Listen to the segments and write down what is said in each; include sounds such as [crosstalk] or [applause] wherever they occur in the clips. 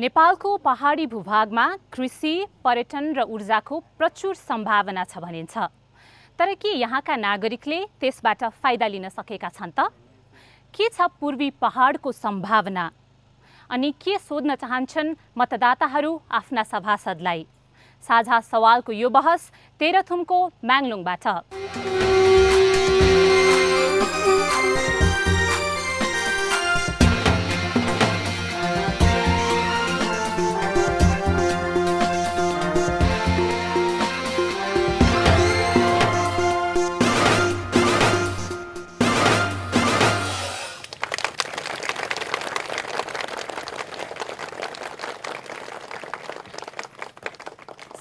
नेपालको पहाडी भूभागमा कृषि पर्यटन र ऊर्जाको प्रचुर सम्भावना छ भनिन्छ तर के यहाँका नागरिकले त्यसबाट फाइदा लिन सकेका छन् त के छ पूर्वी पहाडको सम्भावना अनि के सोध्न चाहन्छन् मतदाताहरू आफ्ना सभासदलाई साझा सवालको यो बहस तेह्रथुमको म्याङलुङबाट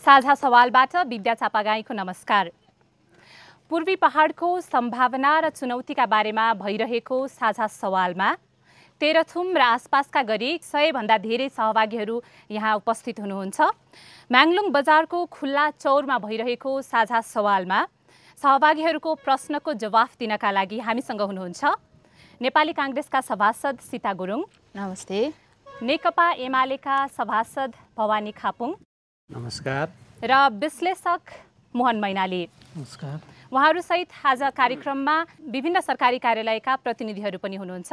साझा सवालबाट विद्या चापागाईको नमस्कार पूर्वी पहाडको सम्भावना र चुनौतीका बारेमा भइरहेको साझा सवालमा तेह्रथुम र आसपासका गरी सयभन्दा धेरै सहभागीहरू यहाँ उपस्थित हुनुहुन्छ म्याङलुङ बजारको खुल्ला चौरमा भइरहेको साझा सवालमा सहभागीहरूको प्रश्नको जवाफ दिनका लागि हामीसँग हुनुहुन्छ नेपाली काङ्ग्रेसका सभासद सीता गुरुङ नमस्ते नेकपा एमालेका सभासद भवानी खापुङ नमस्कार र विश्लेषक मोहन मैनाली नमस्कार उहाँहरूसहित आज कार्यक्रममा विभिन्न सरकारी कार्यालयका प्रतिनिधिहरू पनि हुनुहुन्छ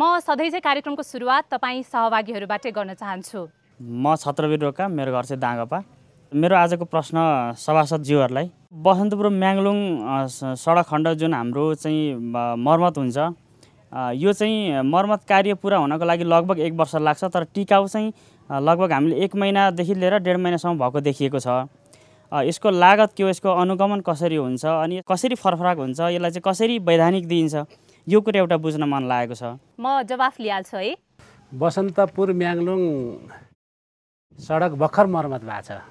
म सधैँ चाहिँ कार्यक्रमको सुरुवात तपाईँ सहभागीहरूबाटै गर्न चाहन्छु म छत्रवीर रोका मेरो घर चाहिँ दाङपा मेरो आजको प्रश्न सभासदज्यूहरूलाई बसन्तपुर म्याङ्लुङ सडक खण्ड जुन हाम्रो चाहिँ मर्मत हुन्छ यो चाहिँ मर्मत कार्य पुरा हुनको लागि लगभग एक वर्ष लाग्छ तर टिकाउ चाहिँ लगभग हामीले एक महिनादेखि लिएर डेढ महिनासम्म भएको देखिएको छ यसको लागत के हो यसको अनुगमन कसरी हुन्छ अनि कसरी फरफराक हुन्छ यसलाई चाहिँ कसरी वैधानिक दिइन्छ यो कुरा एउटा बुझ्न मन लागेको छ म जवाफ लिइहाल्छु है बसन्तपुर म्याङलुङ सडक भर्खर मर्मत भएको छ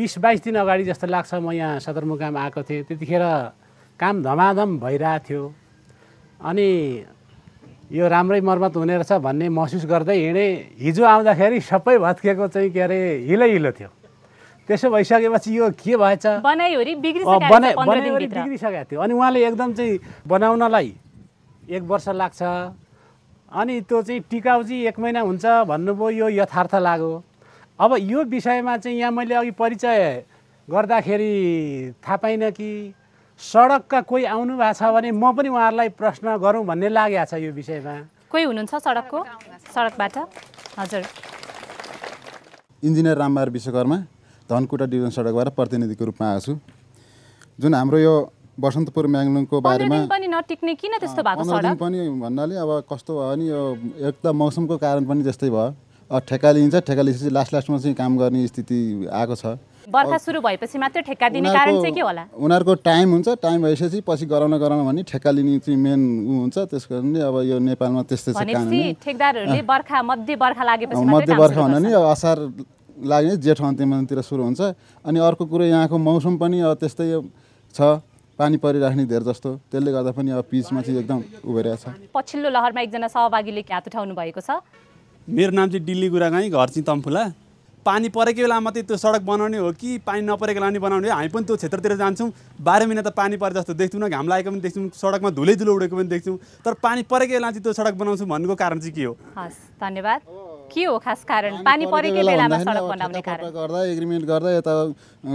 बिस बाइस दिन अगाडि जस्तो लाग्छ म यहाँ सदरमुकाम आएको थिएँ त्यतिखेर काम धमाधम भइरहेको थियो अनि यो राम्रै मर्मत हुने रहेछ भन्ने महसुस गर्दै हिँडेँ हिजो आउँदाखेरि सबै भत्किएको चाहिँ के अरे हिलै हिलो थियो त्यसो भइसकेपछि यो के भएछ बिग्रिसकेको थियो अनि उहाँले एकदम चाहिँ बनाउनलाई एक वर्ष लाग्छ अनि त्यो चाहिँ टिकाउ चाहिँ एक महिना हुन्छ भन्नुभयो यो यथार्थ लाग्यो अब यो विषयमा चाहिँ यहाँ मैले अघि परिचय गर्दाखेरि थाहा पाइनँ कि सडकका कोही आउनु भएको छ भने म पनि उहाँहरूलाई प्रश्न गरौँ भन्ने लागेको छ यो विषयमा कोही हुनुहुन्छ सडकको सडकबाट हजुर इन्जिनियर रामबार विश्वकर्मा धनकुटा डिभिजन सडकबाट प्रतिनिधिको रूपमा आएको छु जुन हाम्रो यो बसन्तपुर म्याङ्लुङको बारेमा पनि नटिक्ने किन त्यस्तो भएको छ पनि भन्नाले अब कस्तो भयो भने यो एक त मौसमको कारण पनि त्यस्तै भयो ठेक्का लिन्छ ठेका लिएपछि लास्ट लास्टमा चाहिँ काम गर्ने स्थिति आएको छ बर्खा सुरु भएपछि मात्रै ठेक्का दिने कारण चाहिँ के होला उनीहरूको टाइम हुन्छ टाइम भइसकेपछि पछि गराउन गराउन भने ठेक्का लिने चाहिँ मेन ऊ हुन्छ त्यस कारणले अब यो नेपालमा त्यस्तै छ ठेकदारहरूले बर्खा मध्य बर्खा लागेपछि मध्य बर्खा हुन नि असार लाग्ने जेठ अन्त्यमातिर सुरु हुन्छ अनि अर्को कुरो यहाँको मौसम पनि अब त्यस्तै छ पानी परिराख्ने धेर जस्तो त्यसले गर्दा पनि अब पिचमा चाहिँ एकदम उभिरहेको छ पछिल्लो लहरमा एकजना सहभागीले हात उठाउनु भएको छ मेरो नाम चाहिँ डिल्ली गुरागाई घर चाहिँ तम्फुला पानी परेको बेला मात्रै त्यो सडक बनाउने हो कि पानी नपरेको बेला पनि बनाउने हो हामी पनि त्यो क्षेत्रतिर जान्छौँ बाह्र महिना त पानी परे जस्तो देख्छौँ घाम लागेको पनि देख्छौँ सडकमा धुलै धुलो उडेको पनि देख्छौँ तर पानी परेको बेला चाहिँ त्यो सडक बनाउँछौँ भन्नुको कारण चाहिँ के हो हस् धन्यवाद के हो खास कारण पानी परेकै बेलामा सडक बनाउने कारण गर्दा एग्रिमेन्ट गर्दा यता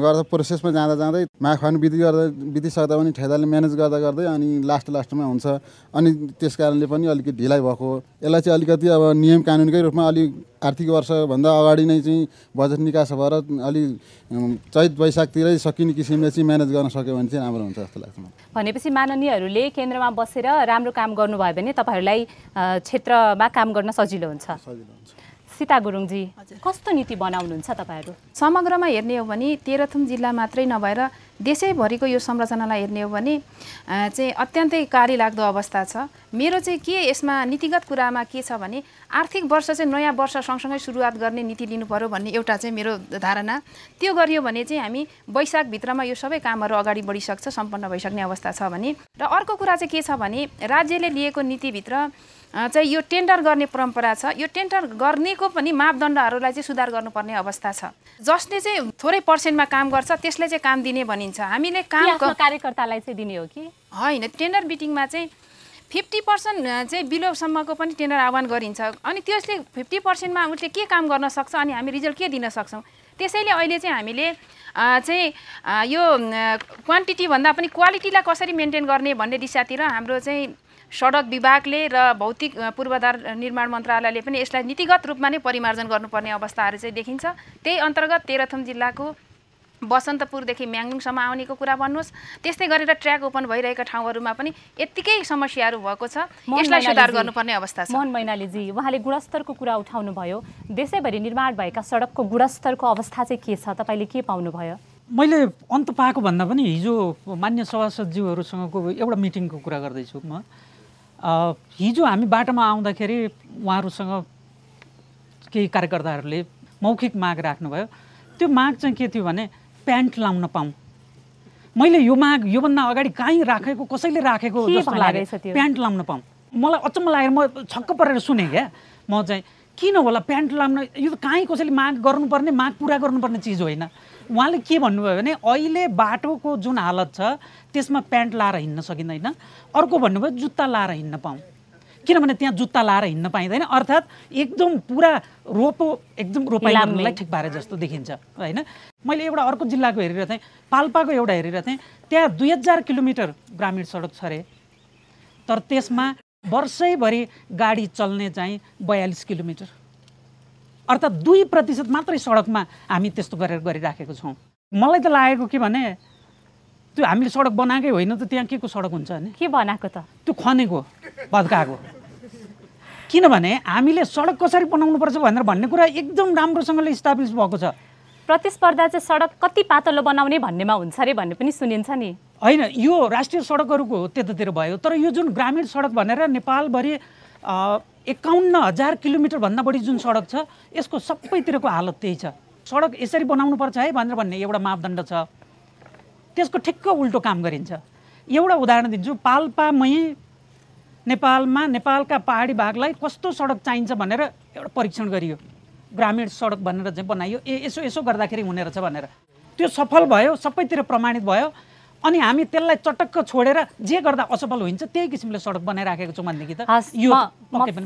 गर्दा प्रोसेसमा जाँदा जाँदै माखन विधि गर्दा बितिसक्दा पनि ठेदाले म्यानेज गर्दा गर्दै अनि लास्ट लास्टमा हुन्छ अनि त्यस कारणले पनि अलिकति ढिलाइ भएको यसलाई चाहिँ अलिकति अब नियम कानुनकै रूपमा अलिक आर्थिक वर्षभन्दा अगाडि नै चाहिँ बजेट निकास भएर अलि चैत वैशाखतिरै सकिने किसिमले चाहिँ म्यानेज गर्न सक्यो भने चाहिँ राम्रो हुन्छ जस्तो लाग्छ भनेपछि माननीयहरूले केन्द्रमा बसेर राम्रो काम गर्नुभयो भने तपाईँहरूलाई क्षेत्रमा काम गर्न सजिलो हुन्छ सजिलो सीता गुरुङजी कस्तो नीति बनाउनुहुन्छ तपाईँहरू समग्रमा हेर्ने हो भने तेह्रथुम जिल्ला मात्रै नभएर देशैभरिको यो संरचनालाई हेर्ने हो भने चाहिँ अत्यन्तै कार्य लाग्दो अवस्था छ मेरो चाहिँ के यसमा नीतिगत कुरामा के छ भने आर्थिक वर्ष चाहिँ नयाँ वर्ष सँगसँगै सुरुवात गर्ने नीति लिनु पऱ्यो भन्ने एउटा चाहिँ मेरो धारणा त्यो गरियो भने चाहिँ हामी वैशाखभित्रमा यो सबै कामहरू अगाडि बढिसक्छ सम्पन्न भइसक्ने अवस्था छ भने र अर्को कुरा चाहिँ के छ भने राज्यले लिएको नीतिभित्र चाहिँ यो टेन्डर गर्ने परम्परा छ यो टेन्डर गर्नेको पनि मापदण्डहरूलाई चाहिँ सुधार गर्नुपर्ने अवस्था छ जसले चाहिँ थोरै पर्सेन्टमा काम गर्छ त्यसलाई चाहिँ काम दिने भनिन्छ हामीले काम कार्यकर्तालाई चाहिँ दिने हो कि होइन टेन्डर मिटिङमा चाहिँ फिफ्टी पर्सेन्ट चाहिँ बिलोसम्मको पनि टेन्डर आह्वान गरिन्छ अनि त्यसले फिफ्टी पर्सेन्टमा उसले के काम गर्न सक्छ अनि हामी रिजल्ट के दिन सक्छौँ त्यसैले अहिले चाहिँ हामीले चाहिँ यो क्वान्टिटीभन्दा पनि क्वालिटीलाई कसरी मेन्टेन गर्ने भन्ने दिशातिर हाम्रो चाहिँ सडक विभागले र भौतिक पूर्वाधार निर्माण मन्त्रालयले पनि यसलाई नीतिगत रूपमा नै परिमार्जन गर्नुपर्ने अवस्थाहरू चाहिँ देखिन्छ त्यही अन्तर्गत तेह्रथम जिल्लाको बसन्तपुरदेखि म्याङलुङसम्म आउनेको कुरा भन्नुहोस् त्यस्तै गरेर ट्र्याक ओपन भइरहेका ठाउँहरूमा पनि यत्तिकै समस्याहरू भएको छ यसलाई सुधार गर्नुपर्ने अवस्था छ मोहन मैनालीजी उहाँले गुणस्तरको कुरा उठाउनु भयो देशैभरि निर्माण भएका सडकको गुणस्तरको अवस्था चाहिँ के छ तपाईँले के पाउनुभयो मैले अन्त पाएको भन्दा पनि हिजो मान्य सभासदज्यूहरूसँगको एउटा मिटिङको कुरा गर्दैछु म हिजो हामी बाटोमा आउँदाखेरि उहाँहरूसँग केही कार्यकर्ताहरूले मौखिक माग राख्नुभयो त्यो माग चाहिँ के थियो भने प्यान्ट लाउन पाऊँ मैले यो माग योभन्दा अगाडि कहीँ राखेको कसैले राखेको जस्तो लाग्यो प्यान्ट लाउन पाऊँ मलाई अचम्म लागेर म छक्क परेर सुने क्या म चाहिँ किन होला प्यान्ट लाउन यो त काहीँ कसैले माग गर्नुपर्ने माग पुरा गर्नुपर्ने चिज होइन उहाँले के भन्नुभयो भने अहिले बाटोको जुन हालत छ त्यसमा प्यान्ट लाएर हिँड्न सकिँदैन अर्को भन्नुभयो जुत्ता लाएर हिँड्न पाऊँ किनभने त्यहाँ जुत्ता लाएर हिँड्न पाइँदैन अर्थात् एकदम पुरा रोपो एकदम रोपाइ ठिक पारे जस्तो देखिन्छ होइन मैले एउटा अर्को जिल्लाको हेरेर थिएँ पाल्पाको एउटा हेरेर थिएँ त्यहाँ दुई हजार किलोमिटर ग्रामीण सडक छ अरे तर त्यसमा वर्षैभरि गाडी चल्ने चाहिँ बयालिस किलोमिटर अर्थात् दुई प्रतिशत मात्रै सडकमा हामी त्यस्तो गरेर गरिराखेको छौँ मलाई त लागेको के भने त्यो हामीले सडक बनाएकै होइन त त्यहाँ के को सडक हुन्छ भने के बनाएको त त्यो खनेको भत्काएको किनभने हामीले सडक कसरी बनाउनुपर्छ भनेर भन्ने कुरा एकदम राम्रोसँगले इस्टाब्लिस भएको छ प्रतिस्पर्धा चाहिँ सडक कति पातलो बनाउने भन्नेमा हुन्छ अरे भन्ने पनि सुनिन्छ नि होइन यो राष्ट्रिय सडकहरूको त्यतातिर भयो तर यो जुन ग्रामीण सडक भनेर नेपालभरि एकाउन्न हजार किलोमिटरभन्दा बढी जुन सडक छ यसको सबैतिरको हालत त्यही छ सडक यसरी बनाउनुपर्छ है भनेर भन्ने एउटा मापदण्ड छ त्यसको ठिक्क उल्टो काम गरिन्छ एउटा उदाहरण दिन्छु पाल्पामै नेपालमा नेपालका पहाडी भागलाई कस्तो सडक चाहिन्छ भनेर एउटा परीक्षण गरियो ग्रामीण सडक भनेर चाहिँ बनाइयो ए यसो यसो गर्दाखेरि हुने रहेछ भनेर त्यो सफल भयो सबैतिर प्रमाणित भयो अनि हामी त्यसलाई चटक्क छोडेर जे गर्दा असफल हुन्छ त्यही किसिमले सडक बनाइराखेको छौँ भनेदेखि त यो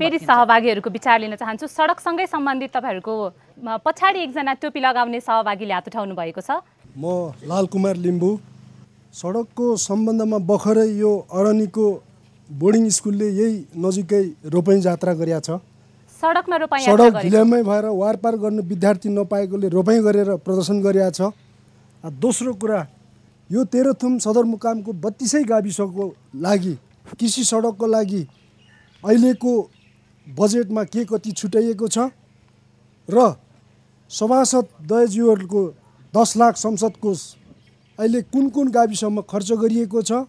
फेरि सहभागीहरूको विचार लिन चाहन्छु सडकसँगै सम्बन्धित तपाईँहरूको पछाडि एकजना टोपी लगाउने सहभागीले हात उठाउनु भएको छ म लालकुमार लिम्बू सडकको सम्बन्धमा भर्खरै यो अरनीको बोर्डिङ स्कुलले यही नजिकै रोपैँ जात्रा गरेका छ सडकमा रोपाइँ सडक ढिलामै भएर वारपार गर्ने विद्यार्थी नपाएकोले रोपाइँ गरेर प्रदर्शन गरिरहेको छ दोस्रो कुरा यो तेह्रथुम सदरमुकामको बत्तिसै गाविसको लागि कृषि सडकको लागि अहिलेको बजेटमा के कति छुट्याइएको छ र सभासद दयज्यूहरूको दस लाख संसद कोष अहिले कुन कुन गाविसम्म खर्च गरिएको छ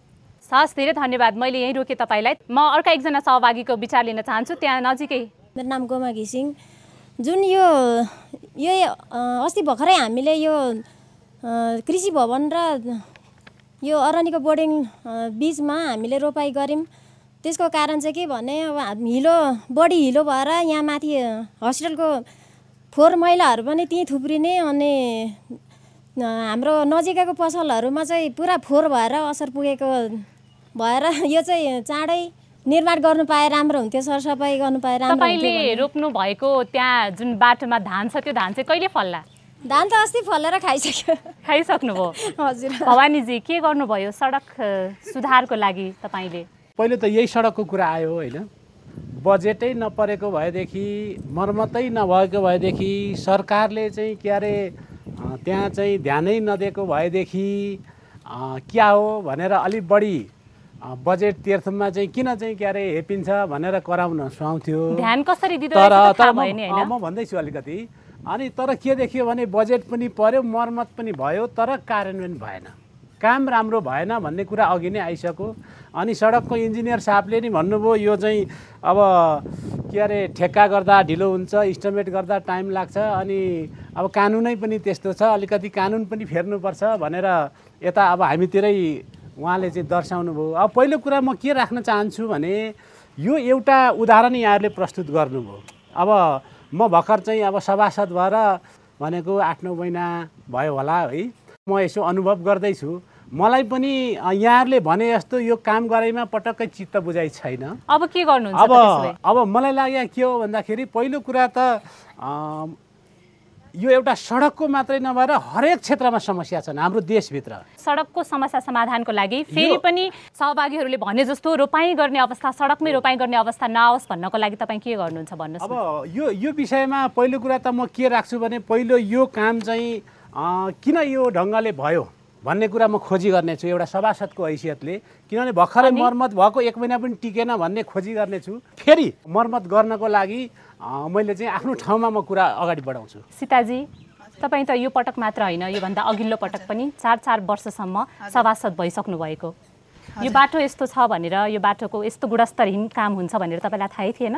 सास धेरै धन्यवाद मैले यहीँ रोकेँ तपाईँलाई म अर्का एकजना सहभागीको विचार लिन चाहन्छु त्यहाँ नजिकै मेरो नाम गोमा घिसिङ जुन यो यो अस्ति भर्खरै हामीले यो कृषि भवन र यो अरनिको बोर्डिङ बिचमा हामीले रोपाइ गऱ्यौँ त्यसको कारण चाहिँ के भने अब हिलो बढी हिलो भएर यहाँ माथि हस्पिटलको फोहोर मैलाहरू पनि त्यहीँ थुप्रिने अनि हाम्रो नजिकैको पसलहरूमा चाहिँ पुरा फोहोर भएर असर पुगेको भएर [laughs] यो चाहिँ चाँडै निर्माण गर्नु पाए राम्रो हुन्थ्यो सरसफाइ गर्नु पाए राम्रो रोप्नु भएको त्यहाँ जुन बाटोमा धान छ त्यो धान चाहिँ कहिले फल्ला धान त अस्ति फलेर खाइसक्यो खाइसक्नुभयो हजुर भवानीजी के गर्नुभयो सडक सुधारको लागि तपाईँले पहिले त यही सडकको कुरा आयो होइन बजेटै नपरेको भएदेखि मर्मतै नभएको भएदेखि सरकारले चाहिँ के अरे त्यहाँ चाहिँ ध्यानै नदिएको भएदेखि क्या हो भनेर अलिक बढी बजेट तीर्थमा चाहिँ किन चाहिँ के अरे हेपिन्छ भनेर कराउन सुहाउँथ्यो ध्यान कसरी तर तर म भन्दैछु अलिकति अनि तर के देखियो भने बजेट पनि पऱ्यो मर्मत पनि भयो तर कार्यान्वयन भएन काम राम्रो भएन भन्ने कुरा अघि नै आइसक्यो अनि सडकको इन्जिनियर साहबले नि भन्नुभयो यो चाहिँ अब के अरे ठेक्का गर्दा ढिलो हुन्छ इस्टिमेट गर्दा टाइम लाग्छ अनि अब कानुनै पनि त्यस्तो छ अलिकति कानुन पनि फेर्नुपर्छ भनेर यता अब हामीतिरै उहाँले चाहिँ दर्शाउनु भयो अब पहिलो कुरा म के राख्न चाहन्छु भने यो एउटा उदाहरण यहाँहरूले प्रस्तुत गर्नुभयो अब म भर्खर चाहिँ अब सभासद भएर भनेको आठ नौ महिना भयो होला है म यसो अनुभव गर्दैछु मलाई पनि यहाँहरूले भने जस्तो यो काम गरेमा पटक्कै चित्त बुझाइ छैन अब के गर्नु अब अब मलाई लाग्यो के हो भन्दाखेरि पहिलो कुरा त यो एउटा सडकको मात्रै नभएर हरेक क्षेत्रमा समस्या छन् हाम्रो देशभित्र सडकको समस्या समाधानको लागि फेरि पनि सहभागीहरूले भने जस्तो रोपाइँ गर्ने अवस्था सडकमै रोपाई गर्ने अवस्था नआओस् भन्नको लागि तपाईँ के गर्नुहुन्छ भन्नुहोस् अब यो यो विषयमा पहिलो कुरा त म के राख्छु भने पहिलो यो काम चाहिँ किन यो ढङ्गले भयो भन्ने कुरा म खोजी गर्नेछु एउटा सभासदको हैसियतले किनभने भर्खरै मर्मत भएको एक महिना पनि टिकेन भन्ने खोजी गर्नेछु फेरि मर्मत गर्नको लागि मैले चाहिँ आफ्नो ठाउँमा म कुरा अगाडि बढाउँछु सीताजी तपाईँ त यो पटक मात्र होइन योभन्दा अघिल्लो पटक पनि चार चार वर्षसम्म सभासद भइसक्नु भएको यो बाटो यस्तो छ भनेर यो बाटोको यस्तो गुणस्तरहीन काम हुन्छ भनेर तपाईँलाई थाहै थिएन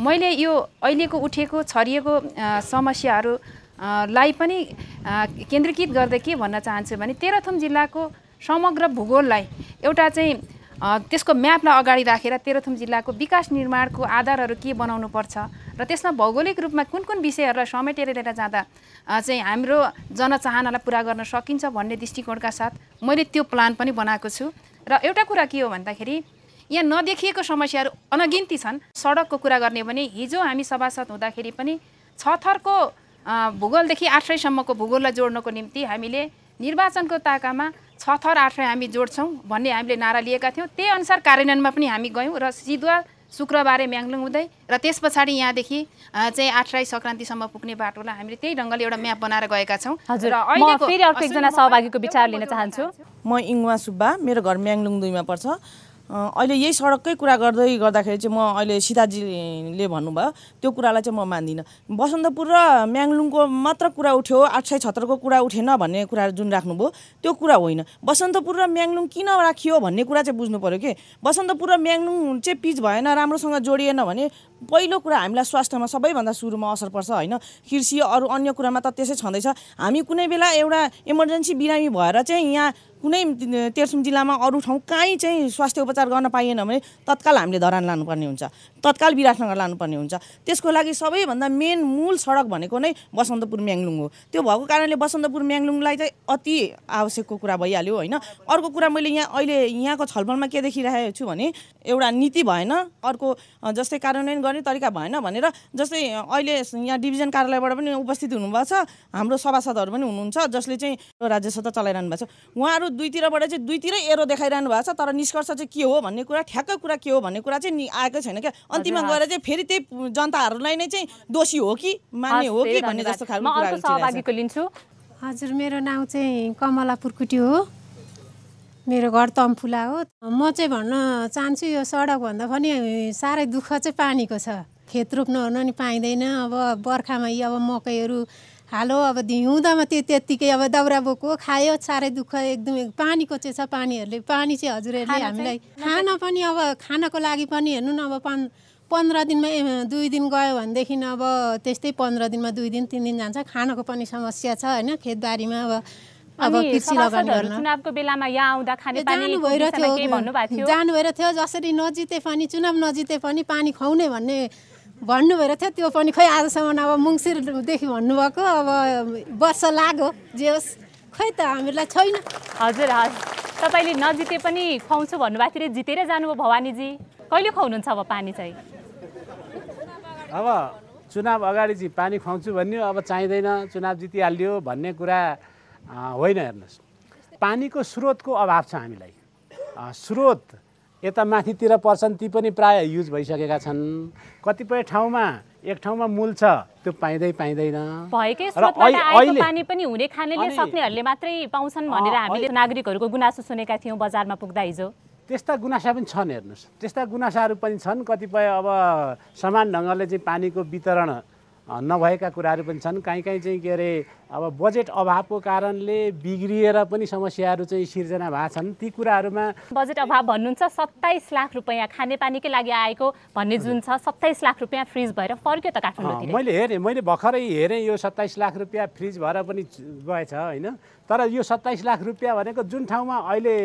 मैले यो अहिलेको उठेको छरिएको समस्याहरूलाई पनि केन्द्रीकृत गर्दै के भन्न चाहन्छु भने तेह्रथुम जिल्लाको समग्र भूगोललाई एउटा चाहिँ त्यसको म्यापलाई अगाडि राखेर तेह्रथुम जिल्लाको विकास निर्माणको आधारहरू के बनाउनु पर्छ र त्यसमा भौगोलिक रूपमा कुन कुन विषयहरूलाई समेटेर लिएर जाँदा चाहिँ हाम्रो जनचाहनालाई पुरा गर्न सकिन्छ भन्ने दृष्टिकोणका साथ मैले त्यो प्लान पनि बनाएको छु र एउटा कुरा के हो भन्दाखेरि यहाँ नदेखिएको समस्याहरू अनगिन्ती छन् सडकको कुरा गर्ने भने हिजो हामी सभासद हुँदाखेरि पनि छ थरको भूगोलदेखि आठ सयसम्मको भूगोललाई जोड्नको निम्ति हामीले निर्वाचनको ताकामा छ थर आठ हामी जोड्छौँ भन्ने हामीले नारा लिएका थियौँ त्यही अनुसार कार्यान्वयनमा पनि हामी गयौँ र सिधुवा शुक्रबारे म्याङलुङ हुँदै र त्यस पछाडि यहाँदेखि चाहिँ आठ राई सङ्क्रान्तिसम्म पुग्ने बाटोलाई हामीले त्यही ढङ्गले एउटा म्याप बनाएर गएका छौँ हजुर फेरि अर्को एकजना सहभागीको विचार लिन चाहन्छु म इङ्वा सुब्बा मेरो घर म्याङलुङ दुईमा पर्छ अहिले यही सडककै कुरा गर्दै गर्दाखेरि चाहिँ म अहिले सीताजीले भन्नुभयो त्यो कुरालाई चाहिँ म मान्दिनँ बसन्तपुर र म्याङलुङको मात्र कुरा उठ्यो आठ सय छत्तरको कुरा उठेन भन्ने कुरा जुन राख्नुभयो त्यो कुरा होइन बसन्तपुर र म्याङलुङ किन राखियो भन्ने कुरा चाहिँ बुझ्नु पऱ्यो कि बसन्तपुर र म्याङलुङ चाहिँ पिच भएन राम्रोसँग जोडिएन भने पहिलो कुरा हामीलाई स्वास्थ्यमा सबैभन्दा सुरुमा असर पर्छ होइन कृषि अरू अन्य कुरामा त त्यसै छँदैछ हामी कुनै बेला एउटा इमर्जेन्सी बिरामी भएर चाहिँ यहाँ कुनै तेर्सुङ जिल्लामा अरू ठाउँ कहीँ चाहिँ स्वास्थ्य उपचार गर्न पाइएन भने तत्काल हामीले धरान लानुपर्ने हुन्छ तत्काल विराटनगर लानुपर्ने हुन्छ त्यसको लागि सबैभन्दा मेन मूल सडक भनेको नै बसन्तपुर म्याङलुङ हो त्यो भएको कारणले बसन्तपुर म्याङलुङलाई चाहिँ अति आवश्यकको कुरा भइहाल्यो होइन अर्को कुरा मैले यहाँ अहिले यहाँको छलफलमा के देखिरहेको छु भने एउटा नीति भएन अर्को जस्तै कार्यान्वयन गर्ने तरिका भएन भनेर जस्तै अहिले यहाँ डिभिजन कार्यालयबाट पनि उपस्थित हुनुभएको छ हाम्रो सभासदहरू पनि हुनुहुन्छ जसले चाहिँ राज्य सत्ता चलाइरहनु भएको छ उहाँहरू दुईतिरबाट चाहिँ दुईतिरै एरो देखाइरहनु भएको छ तर निष्कर्ष चाहिँ के हो भन्ने कुरा ठ्याक्कै कुरा के हो भन्ने कुरा चाहिँ आएकै छैन क्या अन्तिममा गएर चाहिँ फेरि त्यही जनताहरूलाई नै चाहिँ दोषी हो कि मान्ने हो कि भन्ने जस्तो खालको लिन्छु हजुर मेरो नाउँ चाहिँ कमला पुर्कुटी हो मेरो घर तम्फुला हो म चाहिँ भन्न चाहन्छु यो सडकभन्दा पनि साह्रै दुःख चाहिँ पानीको छ खेत रोप्न ओर्न नि पाइँदैन अब बर्खामा यी अब मकैहरू हालो अब हिउँदामा त्यो त्यत्तिकै अब दाउरा बोको खायो साह्रै दुःख एकदम पानीको चाहिँ छ पानीहरूले पानी चाहिँ हजुरहरूले हामीलाई खाना पनि अब खानको लागि पनि हेर्नु न अब पन् पन्ध्र दिनमा दुई दिन गयो भनेदेखि अब त्यस्तै पन्ध्र दिनमा दुई दिन तिन दिन जान्छ खानाको पनि समस्या छ होइन खेतबारीमा अब अब कृषि गर्न चुनावको बेलामा यहाँ आउँदा जानु भइरहेको थियो जानु भइरहेको थियो जसरी नजिते पनि चुनाव नजिते पनि पानी खुवाउने भन्ने भन्नुभएको थियो त्यो पनि खोइ आजसम्म अब मुङसिरदेखि भन्नुभएको अब वर्ष लाग्यो जे होस् खै त हामीलाई छैन हजुर हजुर तपाईँले नजिते पनि खुवाउँछु भन्नुभएको थियो जितेर जानुभयो भवानीजी कहिले खुवाउनुहुन्छ अब पानी चाहिँ अब चुनाव अगाडि चाहिँ पानी खुवाउँछु भन्यो अब चाहिँदैन चुनाव जितिहाल्यो भन्ने कुरा होइन हेर्नुहोस् पानीको स्रोतको अभाव छ हामीलाई स्रोत यता माथितिर पर्छन् ती पनि प्रायः युज भइसकेका छन् कतिपय ठाउँमा एक ठाउँमा मूल छ त्यो पाइँदै पाइँदैन पानी पनि हुने खानेले सक्नेहरूले मात्रै पाउँछन् भनेर हामीले नागरिकहरूको गुनासो सुनेका थियौँ बजारमा पुग्दा हिजो त्यस्ता गुनासा पनि छन् हेर्नुहोस् त्यस्ता गुनासाहरू पनि छन् कतिपय अब समान ढङ्गले चाहिँ पानीको वितरण नभएका कुराहरू पनि छन् काहीँ काहीँ चाहिँ के अरे अब बजेट अभावको कारणले बिग्रिएर पनि समस्याहरू चाहिँ सिर्जना भएको छन् ती कुराहरूमा बजेट अभाव भन्नुहुन्छ सत्ताइस लाख रुपियाँ खानेपानीकै लागि आएको भन्ने जुन छ सत्ताइस लाख रुपियाँ फ्रिज भएर फर्क्यो त काठमाडौँ मैले हेरेँ मैले भर्खरै हेरेँ यो सत्ताइस लाख रुपियाँ फ्रिज भएर पनि गएछ होइन तर यो सत्ताइस लाख रुपियाँ भनेको जुन ठाउँमा अहिले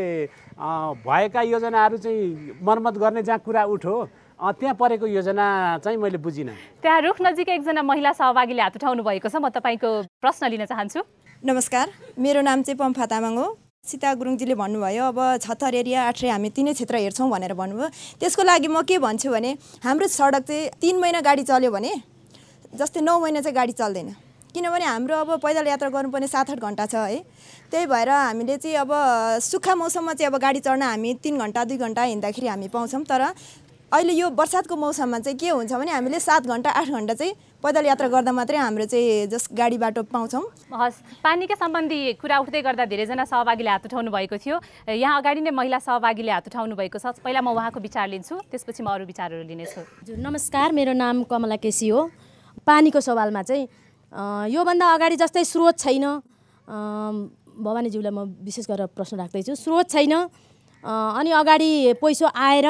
भएका योजनाहरू चाहिँ मर्मत गर्ने जहाँ कुरा उठो त्यहाँ परेको योजना चाहिँ मैले बुझिनँ त्यहाँ रुख नजिकै एकजना महिला सहभागीले हात उठाउनु भएको छ म तपाईँको प्रश्न लिन चाहन्छु नमस्कार मेरो नाम चाहिँ पम्फा तामाङ हो सीता गुरुङजीले भन्नुभयो अब छत्तर एरिया आठरे हामी तिनै क्षेत्र हेर्छौँ भनेर भन्नुभयो त्यसको लागि म के भन्छु भने हाम्रो सडक चाहिँ तिन महिना गाडी चल्यो भने जस्तै नौ महिना चाहिँ गाडी चल्दैन किनभने हाम्रो अब पैदल यात्रा गर्नुपर्ने सात आठ घन्टा छ है त्यही भएर हामीले चाहिँ अब सुक्खा मौसममा चाहिँ अब गाडी चढ्न हामी तिन घन्टा दुई घन्टा हिँड्दाखेरि हामी पाउँछौँ तर अहिले यो बर्सातको मौसममा चाहिँ के हुन्छ भने हामीले सात घन्टा आठ घन्टा चाहिँ पैदल यात्रा गर्दा मात्रै हाम्रो चाहिँ जस गाडी बाटो पाउँछौँ हस् पानीका सम्बन्धी कुरा उठ्दै गर्दा धेरैजना सहभागीले हात उठाउनु भएको थियो यहाँ अगाडि नै महिला सहभागीले हात उठाउनु भएको छ पहिला म उहाँको विचार लिन्छु त्यसपछि म अरू विचारहरू लिनेछु नमस्कार मेरो नाम कमला केसी हो पानीको सवालमा चाहिँ योभन्दा अगाडि जस्तै स्रोत छैन भवानीज्यूलाई म विशेष गरेर प्रश्न राख्दैछु स्रोत छैन अनि अगाडि पैसो आएर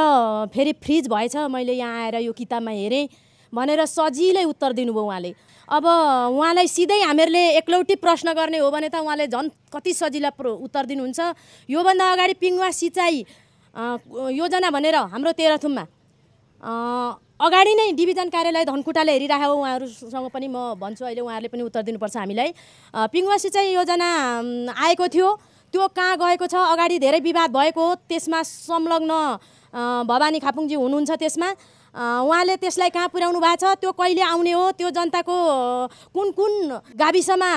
फेरि फ्रिज भएछ मैले यहाँ आएर यो किताबमा हेरेँ भनेर सजिलै उत्तर दिनुभयो उहाँले अब उहाँलाई सिधै हामीहरूले एकलौटी प्रश्न गर्ने हो भने त उहाँले झन् कति सजिला उत्तर दिनुहुन्छ योभन्दा अगाडि पिङवा सिँचाइ योजना भनेर हाम्रो तेह्रथुममा अगाडि नै डिभिजन कार्यालय धनकुटाले हेरिरहेको उहाँहरूसँग पनि म भन्छु अहिले उहाँहरूले पनि उत्तर दिनुपर्छ हामीलाई पिङ्वा सिँचाइ योजना आएको थियो त्यो कहाँ गएको छ अगाडि धेरै विवाद भएको त्यसमा संलग्न भवानी खापुङजी हुनुहुन्छ त्यसमा उहाँले त्यसलाई कहाँ पुर्याउनु भएको छ त्यो कहिले आउने हो त्यो जनताको कुन कुन गाविसमा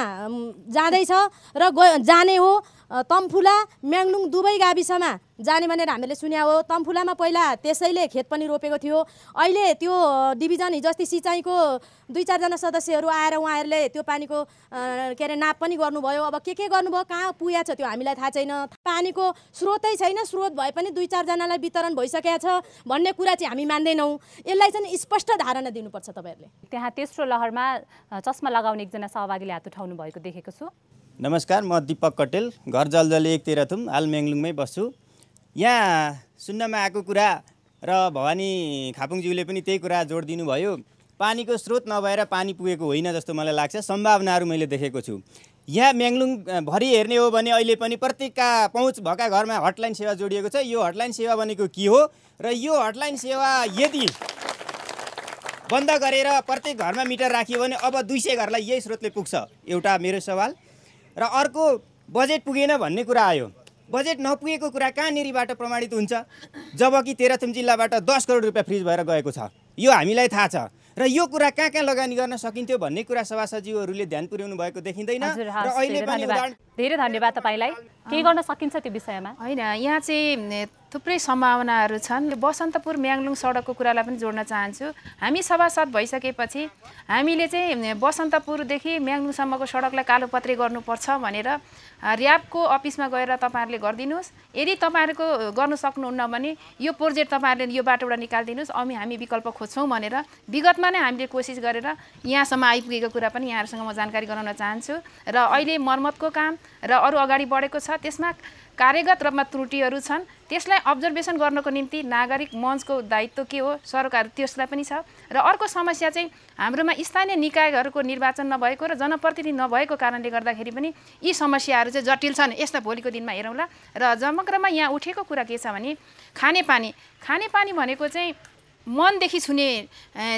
जाँदैछ र ग जाने हो तम्फुला म्याङलुङ दुवै गाविसमा जाने भनेर हामीले सुन्या हो तम्फुलामा पहिला त्यसैले खेत पनि रोपेको थियो अहिले त्यो डिभिजन हिजो अस्ति सिँचाइको दुई चारजना सदस्यहरू आएर उहाँहरूले त्यो पानीको के अरे नाप पनि गर्नुभयो अब के के गर्नुभयो कहाँ पुगेको छ त्यो हामीलाई थाहा छैन पानीको स्रोतै छैन स्रोत भए पनि दुई चारजनालाई वितरण भइसकेको छ भन्ने कुरा चाहिँ हामी मान्दैनौँ यसलाई चाहिँ स्पष्ट धारणा दिनुपर्छ तपाईँहरूले त्यहाँ तेस्रो लहरमा चस्मा लगाउने एकजना सहभागीले हात उठाउनु भएको देखेको छु नमस्कार म दिपक कटेल घर जलजली एक थुम हाल बस्छु यहाँ सुन्नमा आएको कुरा र भवानी खापुङज्यूले पनि त्यही कुरा जोड दिनुभयो पानीको स्रोत नभएर पानी पुगेको होइन जस्तो मलाई लाग्छ सम्भावनाहरू मैले देखेको छु यहाँ भरि हेर्ने हो भने अहिले पनि प्रत्येकका पहुँच भएका घरमा हटलाइन सेवा जोडिएको छ यो हटलाइन सेवा भनेको के हो र यो हटलाइन सेवा यदि बन्द गरेर प्रत्येक घरमा मिटर राखियो भने अब दुई सय घरलाई यही स्रोतले पुग्छ एउटा मेरो सवाल र अर्को बजेट पुगेन भन्ने कुरा आयो बजेट नपुगेको कुरा कहाँनिरबाट प्रमाणित हुन्छ जबकि तेह्रथुम जिल्लाबाट दस करोड रुपियाँ फ्रिज भएर गएको छ यो हामीलाई थाहा छ र यो कुरा कहाँ कहाँ लगानी गर्न सकिन्थ्यो भन्ने कुरा सभासचिवहरूले ध्यान पुर्याउनु भएको देखिँदैन र अहिले धेरै धन्यवाद तपाईँलाई के गर्न सकिन्छ त्यो विषयमा होइन यहाँ चाहिँ थुप्रै सम्भावनाहरू छन् यो बसन्तपुर म्याङलुङ सडकको कुरालाई पनि जोड्न चाहन्छु हामी सभासद भइसकेपछि हामीले चाहिँ बसन्तपुरदेखि म्याङलुङसम्मको सडकलाई कालोपत्रे गर्नुपर्छ भनेर ऱ्यापको अफिसमा गएर तपाईँहरूले गरिदिनुहोस् यदि तपाईँहरूको गर्नु सक्नुहुन्न भने यो प्रोजेक्ट तपाईँहरूले यो बाटोबाट निकालिदिनुहोस् अनि हामी विकल्प खोज्छौँ भनेर विगतमा नै हामीले कोसिस गरेर यहाँसम्म आइपुगेको कुरा पनि यहाँहरूसँग म जानकारी गराउन चाहन्छु र अहिले मर्मतको काम र अरू अगाडि बढेको छ त्यसमा कार्यगत रूपमा त्रुटिहरू छन् त्यसलाई अब्जर्भेसन गर्नको निम्ति नागरिक मञ्चको दायित्व के हो सरकार त्यसलाई पनि छ र अर्को समस्या चाहिँ हाम्रोमा स्थानीय निकायहरूको निर्वाचन नभएको र जनप्रतिनिधि नभएको कारणले गर्दाखेरि पनि यी समस्याहरू चाहिँ जटिल छन् यस्ता भोलिको दिनमा हेरौँला र जमग्रमा यहाँ उठेको कुरा के छ भने खानेपानी खानेपानी भनेको चाहिँ मनदेखि छुने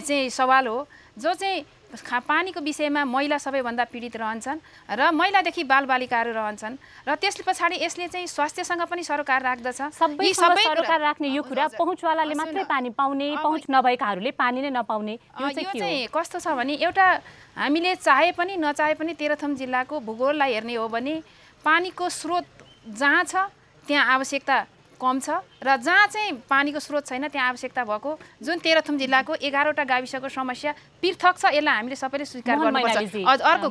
चाहिँ सवाल हो जो चाहिँ खा पानीको विषयमा महिला सबैभन्दा पीडित रहन्छन् र महिलादेखि बालबालिकाहरू रहन्छन् र त्यसले पछाडि यसले चाहिँ स्वास्थ्यसँग पनि सरकार राख्दछ सबै सबै सरोकार राख्ने यो कुरा पहुँचवालाले मात्रै पानी पाउने पहुँच नभएकाहरूले पानी नै नपाउने यो चाहिँ कस्तो छ भने एउटा हामीले चाहे पनि नचाहे पनि तेह्रथम जिल्लाको भूगोललाई हेर्ने हो भने पानीको स्रोत जहाँ छ त्यहाँ आवश्यकता कम छ र जहाँ चाहिँ पानीको स्रोत छैन त्यहाँ आवश्यकता भएको जुन तेह्रथुम जिल्लाको एघारवटा गाविसको समस्या पृथक छ यसलाई हामीले सबैले स्वीकार गर्नुपर्छ अर्को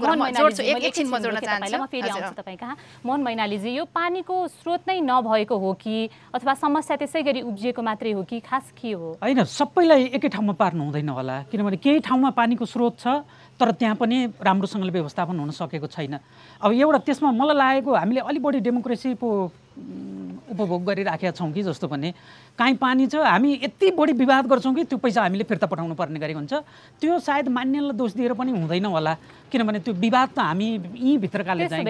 मोहन मैनालीजी यो पानीको स्रोत नै नभएको हो कि अथवा समस्या त्यसै गरी उब्जिएको मात्रै हो कि खास के हो होइन सबैलाई एकै ठाउँमा पार्नु हुँदैन होला किनभने केही ठाउँमा पानीको स्रोत छ तर त्यहाँ पनि राम्रोसँगले व्यवस्थापन हुन सकेको छैन अब एउटा त्यसमा मलाई लागेको हामीले अलिक बढी डेमोक्रेसी पो उपभोग गरिराखेका छौँ कि जस्तो पनि काहीँ पानी छ हामी यति बढी विवाद गर्छौँ कि त्यो पैसा हामीले फिर्ता पठाउनु पर्ने गरेको हुन्छ त्यो सायद मान्यलाई दोष दिएर पनि हुँदैन होला किनभने त्यो विवाद त हामी यहीँभित्रकाले चाहिँ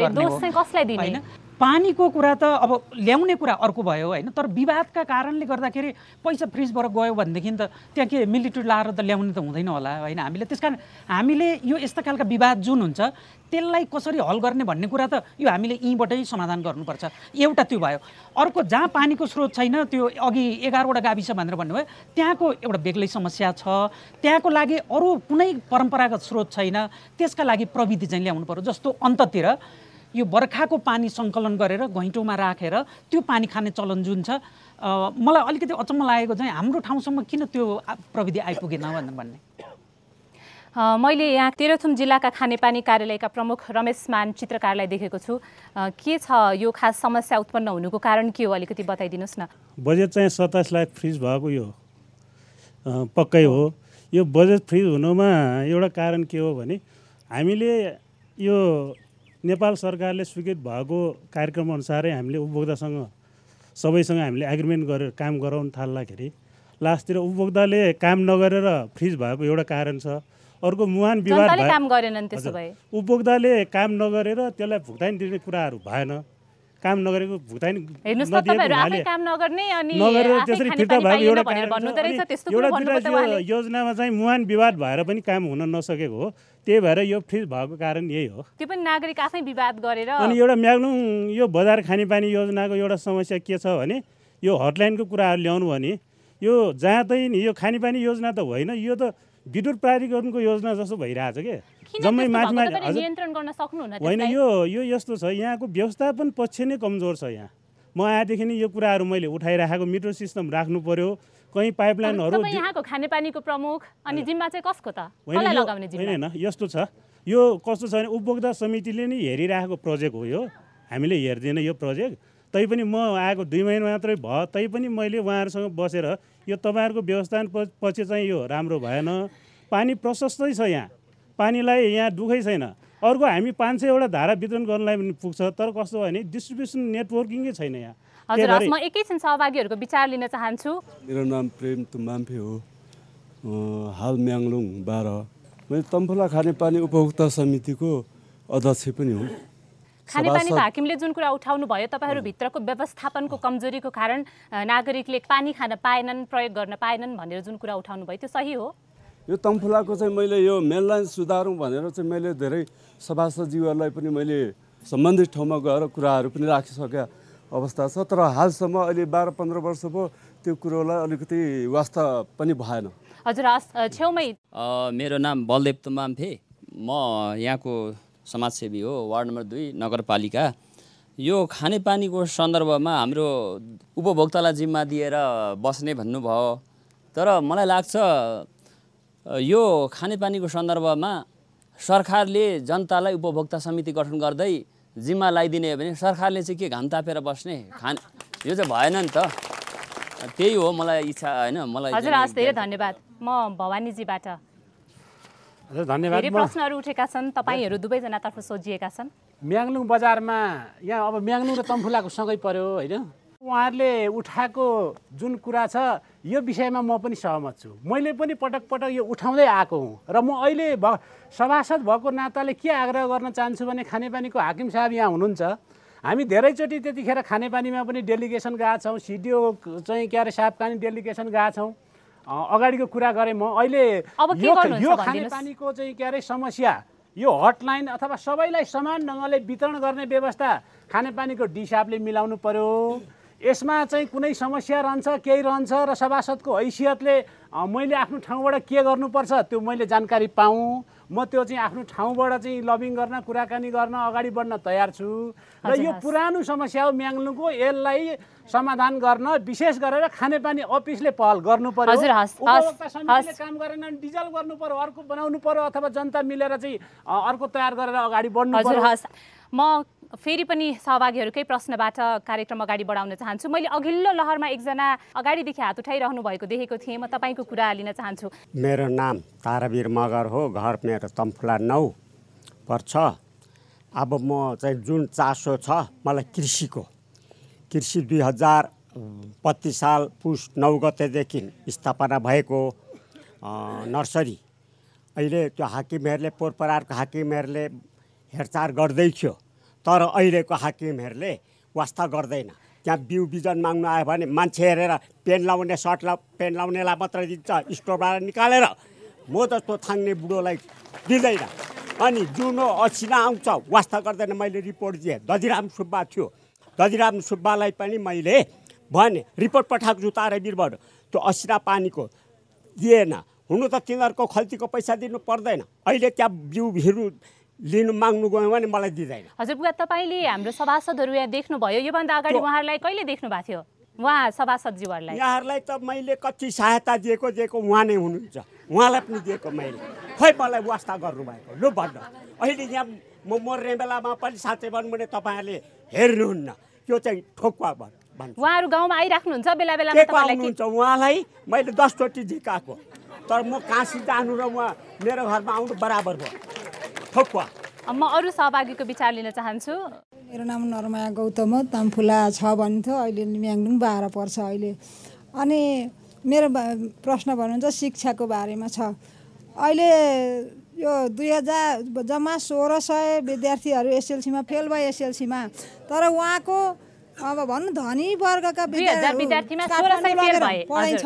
होइन पानीको कुरा त अब ल्याउने कुरा अर्को भयो होइन तर विवादका कारणले गर्दाखेरि पैसा फ्रिजबाट गयो भनेदेखि त त्यहाँ के मिलिट्री लाएर त ल्याउने त हुँदैन होला होइन हामीले त्यस कारण हामीले यो यस्ता खालका विवाद जुन हुन्छ त्यसलाई कसरी हल गर्ने भन्ने कुरा त यो हामीले यहीँबाटै समाधान गर्नुपर्छ एउटा त्यो भयो अर्को जहाँ पानीको स्रोत छैन त्यो अघि एघारवटा गाविस भनेर भन्नुभयो त्यहाँको एउटा बेग्लै समस्या छ त्यहाँको लागि अरू कुनै परम्परागत स्रोत छैन त्यसका लागि प्रविधि चाहिँ ल्याउनु पऱ्यो जस्तो अन्ततिर यो बर्खाको पानी सङ्कलन गरेर घैँटोमा राखेर रा, त्यो पानी खाने चलन जुन छ मलाई अलिकति अचम्म लागेको चाहिँ हाम्रो ठाउँसम्म किन त्यो प्रविधि आइपुगेन भनेर भन्ने मैले यहाँ तेह्रथुम जिल्लाका खानेपानी कार्यालयका प्रमुख रमेश मान चित्रकारलाई देखेको छु के छ यो खास समस्या उत्पन्न हुनुको कारण के हो अलिकति बताइदिनुहोस् न बजेट चाहिँ सत्ताइस लाख फ्रिज भएको यो पक्कै हो यो बजेट फ्रिज हुनुमा एउटा कारण के हो भने हामीले यो नेपाल सरकारले स्वीकृत भएको कार्यक्रम अनुसारै हामीले उपभोक्तासँग सबैसँग हामीले एग्रिमेन्ट गरेर काम गराउन थाल्दाखेरि लास्टतिर उपभोक्ताले काम नगरेर फ्रिज भएको एउटा कारण छ अर्को मुहान विवाद उपभोक्ताले काम नगरेर त्यसलाई भुक्तानी दिने कुराहरू भएन काम नगरेको भुक्तानी एउटा योजनामा चाहिँ मुहान विवाद भएर पनि काम हुन नसकेको हो त्यही भएर यो फ्रिज भएको कारण यही हो त्यो पनि नागरिक आफै विवाद गरेर अनि एउटा म्याग्लुङ यो बजार खानेपानी योजनाको एउटा समस्या के छ भने यो हटलाइनको कुराहरू ल्याउनु भने यो जहाँ तै नि यो खानेपानी योजना त होइन यो त विद्युत प्राधिकरणको योजना जस्तो भइरहेछ क्या जम्मै माथमा होइन यो यो यस्तो छ यहाँको व्यवस्थापन पक्ष नै कमजोर छ यहाँ म आएदेखि नै यो कुराहरू मैले उठाइराखेको मिटर सिस्टम राख्नु पर्यो कहीँ पाइपलाइनहरू यहाँको खानेपानीको प्रमुख अनि जिम्मा चाहिँ कसको त होइन यस्तो छ यो कस्तो छ भने उपभोक्ता समितिले नै हेरिरहेको प्रोजेक्ट हो यो हामीले हेर्दैन यो प्रोजेक्ट तैपनि म आएको दुई महिना मात्रै भयो तैपनि मैले उहाँहरूसँग बसेर यो तपाईँहरूको व्यवस्थापन पछि चाहिँ यो राम्रो भएन पानी प्रशस्तै छ यहाँ पानीलाई यहाँ दुःखै छैन अर्को हामी पाँच सयवटा धारा वितरण गर्नलाई पनि पुग्छ तर कस्तो भयो भने डिस्ट्रिब्युसन नेटवर्किङै छैन यहाँ हजुर म एकैछिन सहभागीहरूको विचार लिन चाहन्छु मेरो नाम प्रेम तुम्बाम्फे हो हाल म्याङलुङ बाह्र मैले तम्फुला खानेपानी उपभोक्ता समितिको अध्यक्ष पनि हुँ खानेपानी हाकिमले जुन कुरा उठाउनु भयो भित्रको व्यवस्थापनको कमजोरीको कारण नागरिकले पानी खान पाएनन् प्रयोग गर्न पाएनन् भनेर जुन कुरा उठाउनु भयो त्यो सही हो यो तम्फुलाको चाहिँ मैले यो मेनलाइन सुधारौँ भनेर चाहिँ मैले धेरै सभासदज्यूहरूलाई पनि मैले सम्बन्धित ठाउँमा गएर कुराहरू पनि राखिसकेका अवस्था छ तर हालसम्म अहिले बाह्र पन्ध्र वर्ष भयो त्यो कुरोलाई अलिकति वास्ता पनि भएन हजुर छेउमै मेरो नाम बलदेव तुमाम्फे म यहाँको समाजसेवी हो वार्ड नम्बर दुई नगरपालिका यो खानेपानीको सन्दर्भमा हाम्रो उपभोक्तालाई जिम्मा दिएर बस्ने भन्नुभयो तर मलाई लाग्छ यो खानेपानीको सन्दर्भमा सरकारले जनतालाई उपभोक्ता समिति गठन गर्दै जिम्मा लगाइदिने भने सरकारले चाहिँ के घाम तापेर बस्ने खाने यो चाहिँ भएन नि त त्यही हो मलाई इच्छा होइन मलाई हजुर हस् धेरै धन्यवाद म भवानीजीबाट धन्यवाद प्रश्नहरू उठेका छन् तपाईँहरू दुवैजनातर्फ सोझिएका छन् म्याङ्लुङ बजारमा यहाँ अब म्याङ्लुङ र तम्फुलाको सँगै पर्यो होइन उहाँहरूले उठाएको जुन कुरा छ यो विषयमा म पनि सहमत छु मैले पनि पटक पटक यो उठाउँदै आएको हुँ र म अहिले भ सभासद भएको नाताले के आग्रह गर्न चाहन्छु भने खानेपानीको हाकिम साहब यहाँ हुनुहुन्छ हामी धेरैचोटि त्यतिखेर खानेपानीमा पनि डेलिगेसन गएको छौँ सिडिओ चाहिँ के अरे पानी डेलिगेसन गएको छौँ अगाडिको कुरा गरेँ म अहिले यो खानेपानीको चाहिँ के अरे समस्या यो हटलाइन अथवा सबैलाई समान ढङ्गले वितरण गर्ने व्यवस्था खानेपानीको डिसाबले मिलाउनु पर्यो यसमा चाहिँ कुनै समस्या रहन्छ केही रहन्छ र सभासदको हैसियतले मैले आफ्नो ठाउँबाट के गर्नुपर्छ त्यो मैले जानकारी पाऊँ म त्यो चाहिँ आफ्नो ठाउँबाट चाहिँ लभिङ गर्न कुराकानी गर्न अगाडि बढ्न तयार छु र यो पुरानो समस्या हो म्याङ्लुङको यसलाई समाधान गर्न विशेष गरेर खानेपानी अफिसले पहल गर्नु पर्यो काम गरेन भने डिजल गर्नु पर्यो अर्को बनाउनु पर्यो अथवा जनता मिलेर चाहिँ अर्को तयार गरेर अगाडि बढ्नु म फेरि पनि सहभागीहरूकै प्रश्नबाट कार्यक्रम अगाडि बढाउन चाहन्छु मैले अघिल्लो लहरमा एकजना अगाडिदेखि हात उठाइरहनु भएको देखेको थिएँ म तपाईँको कुरा लिन चाहन्छु मेरो नाम तारावीर मगर हो घर मेरो तम्फुला नौ पर्छ अब म चाहिँ जुन चासो छ मलाई कृषिको कृषि दुई हजार बत्तिस साल पुस नौ गतेदेखि स्थापना भएको नर्सरी अहिले त्यो हाकिमहरूले पोरपरारको हाकिमहरूले हेरचाह गर्दै थियो तर अहिलेको हाकिमहरूले वास्ता गर्दैन त्यहाँ बिउ बिजन माग्नु आयो भने मान्छे हेरेर पेन लाउने सर्ट ला पेन लाउनेलाई मात्र दिन्छ स्टोरबाट निकालेर म जस्तो थाङ्ने बुढोलाई दिँदैन अनि जुनो असिना आउँछ वास्ता गर्दैन मैले रिपोर्ट दिएँ दजिराम सुब्बा थियो दजिराम सुब्बालाई पनि मैले भने रिपोर्ट पठाएको छु तारे बिरबाट त्यो असिना पानीको दिएन हुनु त तिनीहरूको खल्तीको पैसा दिनु पर्दैन अहिले त्यहाँ बिउ भिरु लिनु माग्नु गयो भने मलाई दिँदैन हजुर बुवा तपाईँले हाम्रो सभासदहरू यहाँ देख्नुभयो योभन्दा अगाडि उहाँहरूलाई कहिले देख्नु भएको थियो उहाँ सभासदज्यूहरूलाई यहाँहरूलाई त मैले कति सहायता दिएको दिएको उहाँ नै हुनुहुन्छ उहाँलाई पनि दिएको मैले खै मलाई वास्ता गर्नुभएको लु भन्न अहिले यहाँ म मर्ने बेलामा पनि साँच्चै भन्नु भने तपाईँहरूले हेर्नुहुन्न त्यो चाहिँ ठोकुवा भन् उहाँहरू गाउँमा आइराख्नुहुन्छ बेला बेलामा उहाँलाई मैले दसचोटि झिकाएको तर म काँसी जानु र उहाँ मेरो घरमा आउनु बराबर भयो ठकुवा म अरू सहभागीको विचार लिन चाहन्छु मेरो नाम नरमाया गौतम हो ताम्फुला छ भन्थ्यो अहिले पनि बाह्र पर्छ अहिले अनि मेरो प्रश्न भन्नुहुन्छ शिक्षाको बारेमा छ अहिले यो दुई हजार जम्मा सोह्र सय विद्यार्थीहरू एसएलसीमा फेल भयो एसएलसीमा तर उहाँको अब भनौँ धनी वर्गका छ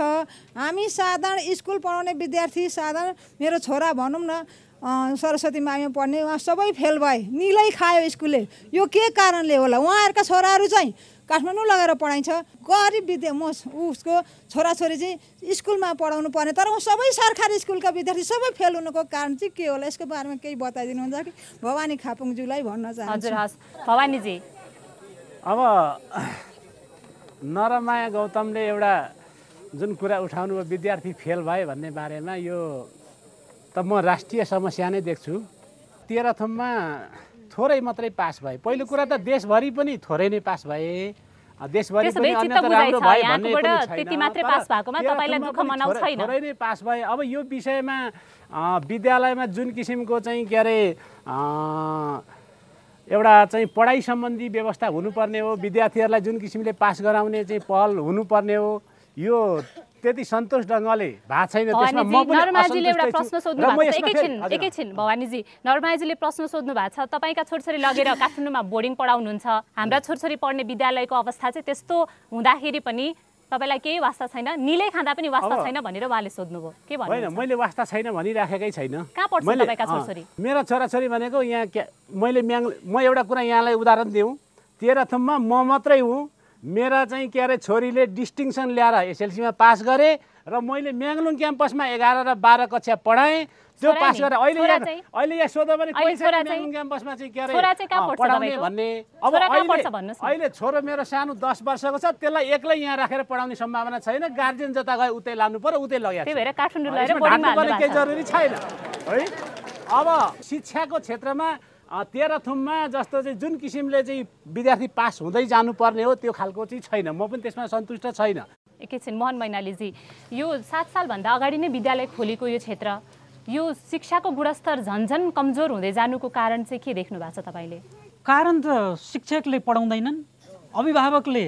हामी साधारण स्कुल पढाउने विद्यार्थी साधारण मेरो छोरा भनौँ न सरस्वती मायामा पढ्ने उहाँ सबै फेल भए निलै खायो स्कुलले यो के कारणले होला उहाँहरूका छोराहरू चाहिँ काठमाडौँ लगेर पढाइन्छ गरिब विद्या म उसको छोराछोरी चाहिँ स्कुलमा पढाउनु पर्ने तर उहाँ सबै सरकारी स्कुलका विद्यार्थी सबै फेल हुनुको कारण चाहिँ के होला यसको बारेमा केही बताइदिनुहुन्छ कि भवानी खापुङज्यूलाई भन्न चाहन्छु हजुर हस् भवानीजी अब नरमाया गौतमले एउटा जुन कुरा उठाउनु भयो विद्यार्थी फेल भए भन्ने बारेमा यो त म राष्ट्रिय समस्या नै देख्छु तेह्र थुममा थोरै मात्रै पास भए पहिलो कुरा त देशभरि पनि थोरै नै पास भए देशभरि पनि थोरै नै पास भए अब यो विषयमा विद्यालयमा जुन किसिमको चाहिँ के अरे एउटा चाहिँ पढाइ सम्बन्धी व्यवस्था हुनुपर्ने हो विद्यार्थीहरूलाई जुन किसिमले पास गराउने चाहिँ पहल हुनुपर्ने हो यो त्यति सन्तोष ढङ्गले भएको छैन एकैछिन एकैछिन भवानीजी नर्माजीले प्रश्न सोध्नु भएको छ तपाईँका छोरछोरी लगेर काठमाडौँमा बोर्डिङ पढाउनुहुन्छ हाम्रा छोरछोरी पढ्ने विद्यालयको अवस्था चाहिँ त्यस्तो हुँदाखेरि पनि तपाईँलाई केही वास्ता छैन निलै खाँदा पनि वास्ता छैन भनेर उहाँले सोध्नुभयो के भन्नु होइन मैले वास्ता छैन भनिराखेकै छैन मेरो छोराछोरी भनेको यहाँ मैले म्याङ म एउटा कुरा यहाँलाई उदाहरण दिउँ तेह्र थुममा म मात्रै हुँ मेरा चाहिँ के अरे छोरीले डिस्टिङसन ल्याएर एसएलसीमा पास गरेँ र मैले म्याङ्लुङ क्याम्पसमा एघार र बाह्र कक्षा पढाएँ त्यो पास गरेर अहिले अहिले यहाँ सोध्यो भने म्याङ्लुङ क्याम्पसमा चाहिँ के अरे पढाउने भन्ने अब अहिले छोरो मेरो सानो दस वर्षको छ त्यसलाई एक्लै यहाँ राखेर पढाउने सम्भावना छैन गार्जेन जता गए उतै लानु पऱ्यो उतै लगाएको केही जरुरी छैन है अब शिक्षाको क्षेत्रमा तेह्रथुममा जस्तो चाहिँ जुन किसिमले चाहिँ विद्यार्थी पास हुँदै जानुपर्ने हो त्यो खालको चाहिँ छैन म पनि त्यसमा सन्तुष्ट छैन एकैछिन मोहन मैनालीजी यो सात सालभन्दा अगाडि नै विद्यालय खोलेको यो क्षेत्र यो शिक्षाको गुणस्तर झन्झन कमजोर हुँदै जानुको कारण चाहिँ के देख्नु भएको छ तपाईँले कारण त शिक्षकले पढाउँदैनन् अभिभावकले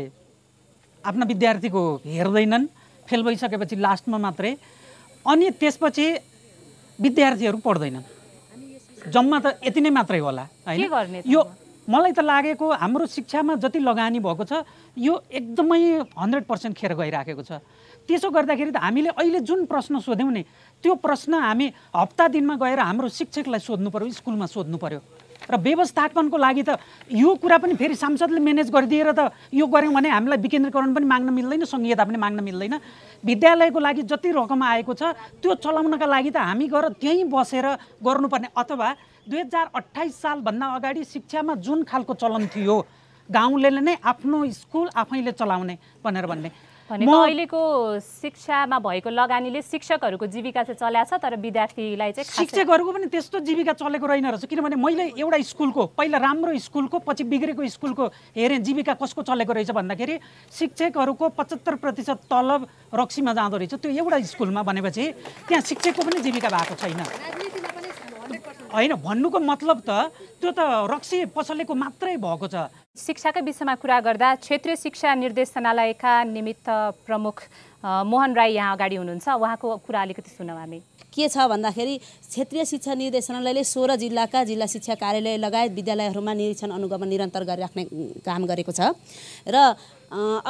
आफ्ना विद्यार्थीको हेर्दैनन् फेल भइसकेपछि लास्टमा मात्रै अनि त्यसपछि विद्यार्थीहरू पढ्दैनन् जम्मा त यति नै मात्रै होला होइन यो मलाई त लागेको हाम्रो शिक्षामा जति लगानी भएको छ यो एकदमै हन्ड्रेड पर्सेन्ट खेर गइराखेको छ त्यसो गर्दाखेरि त हामीले अहिले जुन प्रश्न सोध्यौँ नि त्यो प्रश्न हामी हप्ता दिनमा गएर हाम्रो शिक्षकलाई सोध्नु पऱ्यो स्कुलमा सोध्नु पऱ्यो र व्यवस्थापनको लागि त यो कुरा पनि फेरि सांसदले म्यानेज गरिदिएर त यो गऱ्यौँ भने हामीलाई विकेन्द्रीकरण पनि माग्न मिल्दैन सङ्घीयता पनि माग्न मिल्दैन विद्यालयको लागि जति रकम आएको छ त्यो चलाउनका लागि त हामी गएर त्यहीँ बसेर गर्नुपर्ने अथवा दुई हजार अठाइस सालभन्दा अगाडि शिक्षामा जुन खालको चलन थियो गाउँले नै आफ्नो स्कुल आफैले चलाउने भनेर भन्ने भनेको अहिलेको शिक्षामा भएको लगानीले शिक्षकहरूको जीविका चाहिँ चलाएको छ तर विद्यार्थीलाई चाहिँ शिक्षकहरूको पनि त्यस्तो जीविका चलेको रहेन रहेछ किनभने मैले एउटा स्कुलको पहिला राम्रो स्कुलको पछि बिग्रेको स्कुलको हेरेँ जीविका कसको चलेको रहेछ भन्दाखेरि शिक्षकहरूको पचहत्तर प्रतिशत तलब रक्सीमा जाँदो रहेछ त्यो एउटा स्कुलमा भनेपछि त्यहाँ शिक्षकको पनि जीविका भएको छैन होइन भन्नुको मतलब त त्यो त रक्सी पसलेको मात्रै भएको छ शिक्षाकै विषयमा कुरा गर्दा क्षेत्रीय शिक्षा निर्देशनालयका निमित्त प्रमुख मोहन राई यहाँ अगाडि हुनुहुन्छ उहाँको कुरा अलिकति सुनौँ हामी के छ भन्दाखेरि क्षेत्रीय शिक्षा निर्देशनालयले सोह्र जिल्लाका जिल्ला शिक्षा कार्यालय लगायत विद्यालयहरूमा निरीक्षण अनुगमन निरन्तर गरिराख्ने काम गरेको छ र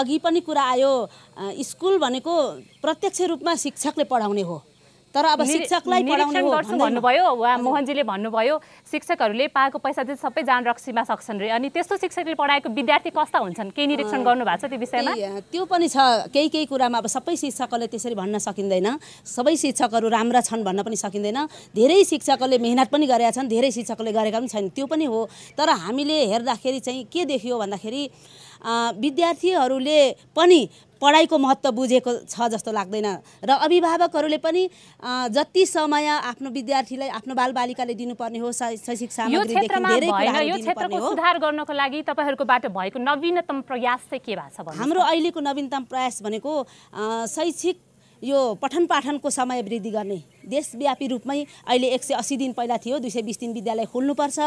अघि पनि कुरा आयो स्कुल भनेको प्रत्यक्ष रूपमा शिक्षकले पढाउने हो तर अब शिक्षकलाई गर्छु भन्नुभयो वा मोहनजीले भन्नुभयो शिक्षकहरूले पाएको पैसा चाहिँ सबै जान रक्सीमा सक्छन् रे अनि त्यस्तो शिक्षकले पढाएको विद्यार्थी कस्ता हुन्छन् केही निरीक्षण गर्नुभएको छ त्यो विषयमा त्यो पनि छ केही केही कुरामा अब सबै शिक्षकहरूले त्यसरी भन्न सकिँदैन सबै शिक्षकहरू राम्रा छन् भन्न पनि सकिँदैन धेरै शिक्षकहरूले मेहनत पनि गरेका छन् धेरै शिक्षकले गरेका पनि छैन त्यो पनि हो तर हामीले हेर्दाखेरि चाहिँ के देखियो भन्दाखेरि विद्यार्थीहरूले पनि पढाइको महत्त्व बुझेको छ जस्तो लाग्दैन र अभिभावकहरूले पनि जति समय आफ्नो विद्यार्थीलाई आफ्नो बालबालिकाले दिनुपर्ने हो शैक्षिक सुधार गर्नको लागि तपाईँहरूकोबाट भएको नवीनतम प्रयास चाहिँ के भएको छ हाम्रो अहिलेको नवीनतम प्रयास भनेको शैक्षिक यो पठन पाठनको समय वृद्धि गर्ने देशव्यापी रूपमै अहिले एक सय असी दिन पहिला थियो दुई सय बिस दिन विद्यालय खोल्नुपर्छ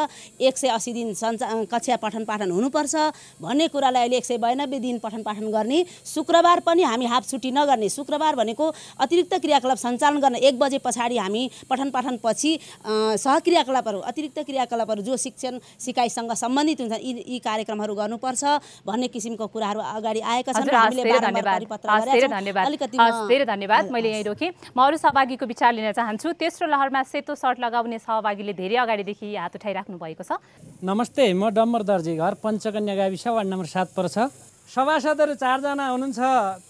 एक सय असी दिन सञ्चा कक्षा पठन पाठन हुनुपर्छ भन्ने कुरालाई अहिले एक सय बयानब्बे दिन पठन पाठन गर्ने शुक्रबार पनि हामी हाफ छुट्टी नगर्ने शुक्रबार भनेको अतिरिक्त क्रियाकलाप सञ्चालन गर्न एक बजे पछाडि हामी पठन पाठन पछि सहक्रियाकलापहरू अतिरिक्त क्रियाकलापहरू जो शिक्षण सिकाइसँग सम्बन्धित हुन्छन् यी यी कार्यक्रमहरू गर्नुपर्छ भन्ने किसिमको कुराहरू अगाडि आएका छन् हामीले धन्यवाद मैले यहीँ रोकेँ म अरू सहभागीको विचार लिन चाहन्छु तेस्रो लहरमा सेतो सर्ट लगाउने सहभागीले धेरै अगाडिदेखि हात उठाइराख्नु भएको छ नमस्ते म डम्बर दर्जी घर पञ्चकन्या गाविस वार्ड नम्बर सात पर्छ सभासदहरू चारजना हुनुहुन्छ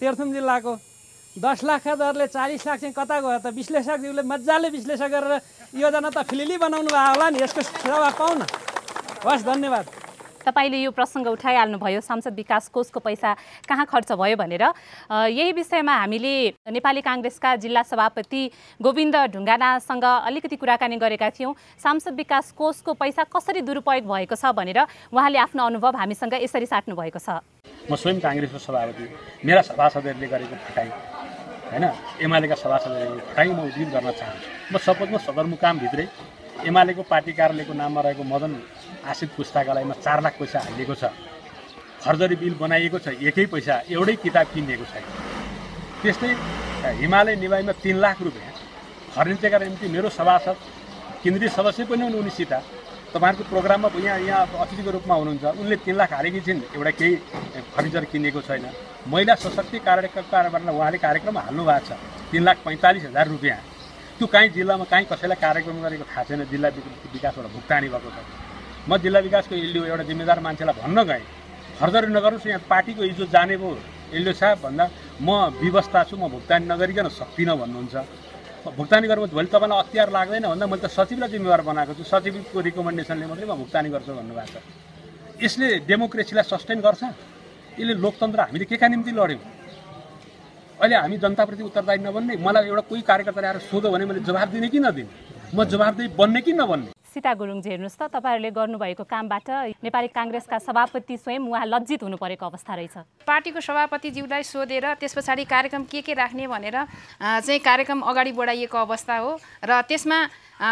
तेर्थुम जिल्लाको दस लाख दरले चालिस लाख चाहिँ कता गयो त विश्लेषकज्यूले मजाले विश्लेषण गरेर योजना त फिलिली बनाउनु भयो होला नि यसको सेवा पाउन हस् धन्यवाद तपाईँले यो प्रसङ्ग उठाइहाल्नुभयो सांसद विकास कोषको पैसा कहाँ खर्च भयो भनेर यही विषयमा हामीले नेपाली काङ्ग्रेसका जिल्ला सभापति गोविन्द ढुङ्गानासँग अलिकति कुराकानी गरेका थियौँ सांसद विकास कोषको पैसा कसरी दुरुपयोग भएको छ भनेर उहाँले आफ्नो अनुभव हामीसँग यसरी साट्नु भएको छ म स्वयं काङ्ग्रेसको सभापति मेरा सभासदहरूले गरेको फटाइ होइन एमालेका सभासदहरूले फुटाइ म उद्धित गर्न चाहन्छु म सपोज म सदरमुकामभित्रै एमालेको पार्टी कार्यालयको नाममा रहेको मदन आश्रित पुस्तकालयमा चार लाख पैसा हालिएको छ फर्जरी बिल बनाइएको छ एकै पैसा एउटै किताब किनिएको छैन त्यस्तै हिमालय निवाईमा तिन लाख रुपियाँ फर्निचरका निम्ति मेरो सभासद केन्द्रीय सदस्य पनि हुन् उनीसित तपाईँहरूको प्रोग्राममा यहाँ यहाँ अतिथिको रूपमा हुनुहुन्छ उनले तिन लाख हालेकी छिन् एउटा केही फर्निचर किनेको छैन महिला सशक्ति कार्यकर्ताबाट उहाँले कार्यक्रम हाल्नु भएको छ तिन लाख पैँतालिस हजार रुपियाँ त्यो काहीँ जिल्लामा काहीँ कसैलाई कार्यक्रम गरेको थाहा छैन जिल्ला विकासबाट भुक्तानी भएको छ म जिल्ला विकासको एलडिओ एउटा जिम्मेदार मान्छेलाई भन्न गएँ फर्दर नगर्नुहोस् यहाँ पार्टीको हिजो जाने भयो एलडिओ साहब भन्दा म व्यवस्था छु म भुक्तानी नगरिकन सक्दिनँ भन्नुहुन्छ भुक्तानी गर्नु भोलि तपाईँलाई अख्तियार लाग्दैन भन्दा मैले त सचिवलाई जिम्मेवार बनाएको छु सचिवको रिकमेन्डेसनले मात्रै म भुक्तानी गर्छु भन्नुभएको छ यसले डेमोक्रेसीलाई सस्टेन गर्छ यसले लोकतन्त्र हामीले के का निम्ति लड्यौँ अहिले हामी जनताप्रति उत्तरदायी नबन्ने मलाई एउटा कोही कार्यकर्ता आएर सोध्यो भने मैले जवाब दिने कि नदिने म जवाबदेही बन्ने कि नबन्ने सीता जी हेर्नुहोस् त तपाईँहरूले गर्नुभएको कामबाट नेपाली काङ्ग्रेसका सभापति स्वयं उहाँ लज्जित हुनु परेको अवस्था रहेछ पार्टीको सभापतिज्यूलाई सोधेर त्यस पछाडि कार्यक्रम के के राख्ने भनेर चाहिँ कार्यक्रम अगाडि बढाइएको अवस्था हो र त्यसमा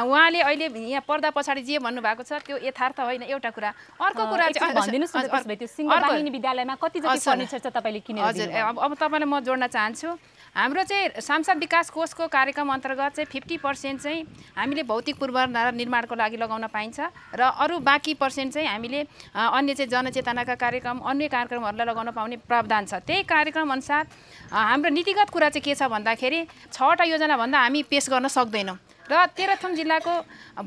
उहाँले अहिले यहाँ पर्दा पछाडि जे भन्नुभएको छ त्यो यथार्थ होइन एउटा कुरा अर्को कुरा चाहिँ विद्यालयमा कति जति छ तपाईँले किने हजुर अब तपाईँलाई म जोड्न चाहन्छु हाम्रो चाहिँ सांसद विकास कोषको कार्यक्रम अन्तर्गत चाहिँ फिफ्टी पर्सेन्ट चाहिँ हामीले भौतिक पूर्वाधार निर्माणको लागि लगाउन पाइन्छ र अरू बाँकी पर्सेन्ट चाहिँ हामीले अन्य चाहिँ जनचेतनाका कार्यक्रम अन्य कार्यक्रमहरूलाई लगाउन पाउने प्रावधान छ त्यही कार्यक्रम अनुसार हाम्रो नीतिगत कुरा चाहिँ के छ भन्दाखेरि छवटा योजनाभन्दा हामी पेस गर्न सक्दैनौँ र तेह्रथुम जिल्लाको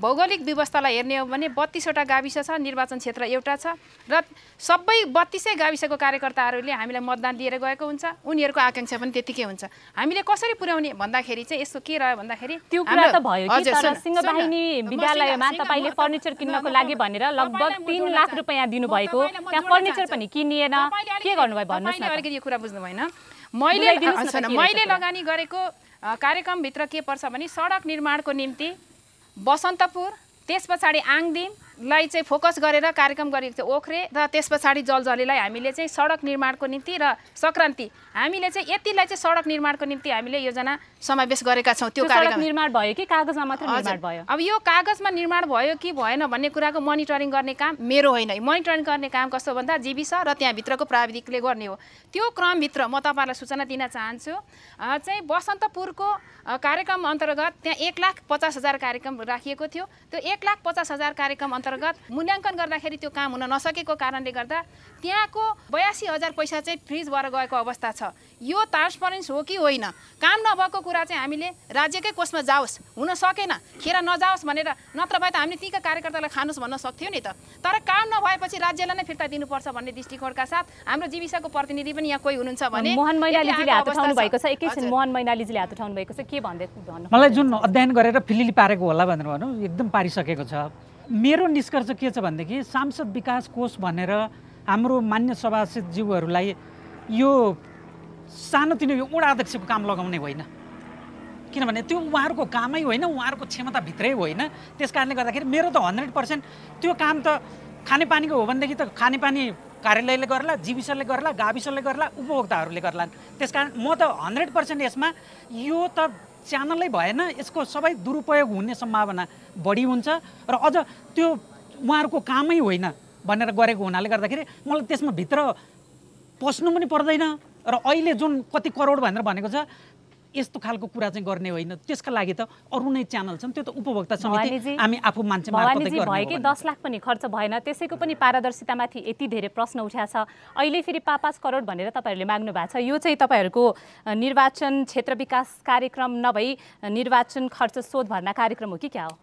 भौगोलिक व्यवस्थालाई हेर्ने हो भने बत्तिसवटा गाविस छ निर्वाचन क्षेत्र एउटा छ र सबै बत्तिसै गाविसको कार्यकर्ताहरूले हामीलाई मतदान दिएर गएको हुन्छ उनीहरूको आकाङ्क्षा पनि त्यतिकै हुन्छ हामीले कसरी पुर्याउने भन्दाखेरि चाहिँ यसको के रह्यो भन्दाखेरि त्यो कुरा त भयो सिंहवाहिनी विद्यालयमा तपाईँले फर्निचर किन्नको लागि भनेर लगभग तिन लाख रुपियाँ दिनुभएको त्यहाँ फर्निचर पनि किनिएन के गर्नुभयो भन्नुहोस् न अलिकति यो कुरा बुझ्नु भएन मैले मैले लगानी गरेको कार्यक्रमभित्र के पर्छ भने सडक निर्माणको निम्ति बसन्तपुर त्यस पछाडि आङदिम लाई चाहिँ फोकस गरेर कार्यक्रम गरेको थियो ओख्रे र त्यस पछाडि जलजलीलाई हामीले चाहिँ सडक निर्माणको निम्ति र सङ्क्रान्ति हामीले चाहिँ यतिलाई चाहिँ सडक निर्माणको निम्ति हामीले योजना समावेश गरेका छौँ त्यो कार्यक्रम निर्माण भयो कि कागजमा मात्र निर्माण भयो अब यो कागजमा निर्माण भयो कि भएन भन्ने कुराको मोनिटरिङ गर्ने काम मेरो होइन मोनिटरिङ गर्ने काम कस्तो भन्दा जीविस र त्यहाँभित्रको प्राविधिकले गर्ने हो त्यो क्रमभित्र म तपाईँहरूलाई सूचना दिन चाहन्छु चाहिँ बसन्तपुरको कार्यक्रम अन्तर्गत त्यहाँ एक लाख पचास हजार कार्यक्रम राखिएको थियो त्यो एक लाख पचास हजार कार्यक्रम अन्तर्गत अन्तर्गत मूल्याङ्कन गर्दाखेरि त्यो काम हुन नसकेको कारणले गर्दा त्यहाँको बयासी हजार पैसा चाहिँ फ्रिज भएर गएको अवस्था छ यो ट्रान्सपरेन्स हो कि होइन काम नभएको कुरा चाहिँ हामीले राज्यकै कोषमा जाओस् हुन सकेन खेर नजाओस् भनेर नत्र भए त हामीले तीका कार्यकर्तालाई खानुस् भन्न सक्थ्यौँ नि त तर काम नभएपछि राज्यलाई नै फिर्ता दिनुपर्छ भन्ने दृष्टिकोणका साथ हाम्रो जीविसाको प्रतिनिधि पनि यहाँ कोही हुनुहुन्छ भने मोहन मैनालीजीले हात उठाउनु भएको छ एकैछिन मोहन मैनालीजीले हात उठाउनु भएको छ के भन्दै मलाई जुन अध्ययन गरेर फिलिली पारेको होला भनेर भनौँ एकदम पारिसकेको छ मेरो निष्कर्ष के छ भनेदेखि सांसद विकास कोष भनेर हाम्रो मान्य सभासदज्यूहरूलाई यो सानोतिनो यो अध्यक्षको काम लगाउने होइन किनभने त्यो उहाँहरूको कामै होइन उहाँहरूको क्षमताभित्रै होइन त्यस कारणले गर्दाखेरि मेरो त हन्ड्रेड पर्सेन्ट त्यो काम त खानेपानीको हो भनेदेखि त खानेपानी कार्यालयले गर्ला जीविसले गर्ला गाविसले गर्ला उपभोक्ताहरूले गर्ला त्यस कारण म त हन्ड्रेड पर्सेन्ट यसमा यो त च्यानलै भएन यसको सबै दुरुपयोग हुने सम्भावना बढी हुन्छ र अझ त्यो उहाँहरूको कामै होइन भनेर गरेको हुनाले गर्दाखेरि मलाई त्यसमा भित्र पस्नु पनि पर्दैन र अहिले जुन कति करोड भनेर भनेको छ यस्तो खालको कुरा चाहिँ गर्ने होइन त्यसका लागि त अरू नै च्यानल छन् त्यो त उपभोक्ता समिति हामी आफू मान्छे भयो कि दस लाख पनि खर्च भएन त्यसैको पनि पारदर्शितामाथि यति धेरै प्रश्न उठाएको छ अहिले फेरि पाँच पाँच करोड भनेर तपाईँहरूले माग्नु भएको छ यो चाहिँ तपाईँहरूको निर्वाचन क्षेत्र विकास कार्यक्रम नभई निर्वाचन खर्च शोध भर्ना कार्यक्रम हो कि क्या हो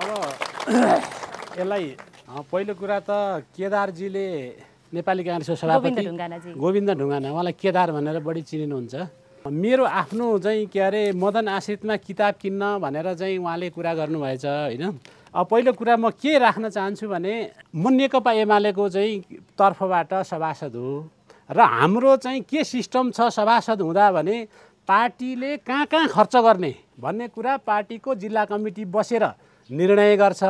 अब यसलाई पहिलो कुरा त केदारजीले नेपाली काङ्ग्रेसको सभापति गोविन्द ढुङ्गाना उहाँलाई केदार भनेर बढी चिनिनुहुन्छ मेरो आफ्नो चाहिँ के अरे मदन आश्रितमा किताब किन्न भनेर चाहिँ उहाँले कुरा गर्नुभएछ होइन अब पहिलो कुरा म के राख्न चाहन्छु भने म नेकपा एमालेको चाहिँ तर्फबाट सभासद हो र हाम्रो चाहिँ के सिस्टम छ सभासद हुँदा भने पार्टीले कहाँ कहाँ खर्च गर्ने भन्ने कुरा पार्टीको जिल्ला कमिटी बसेर निर्णय गर्छ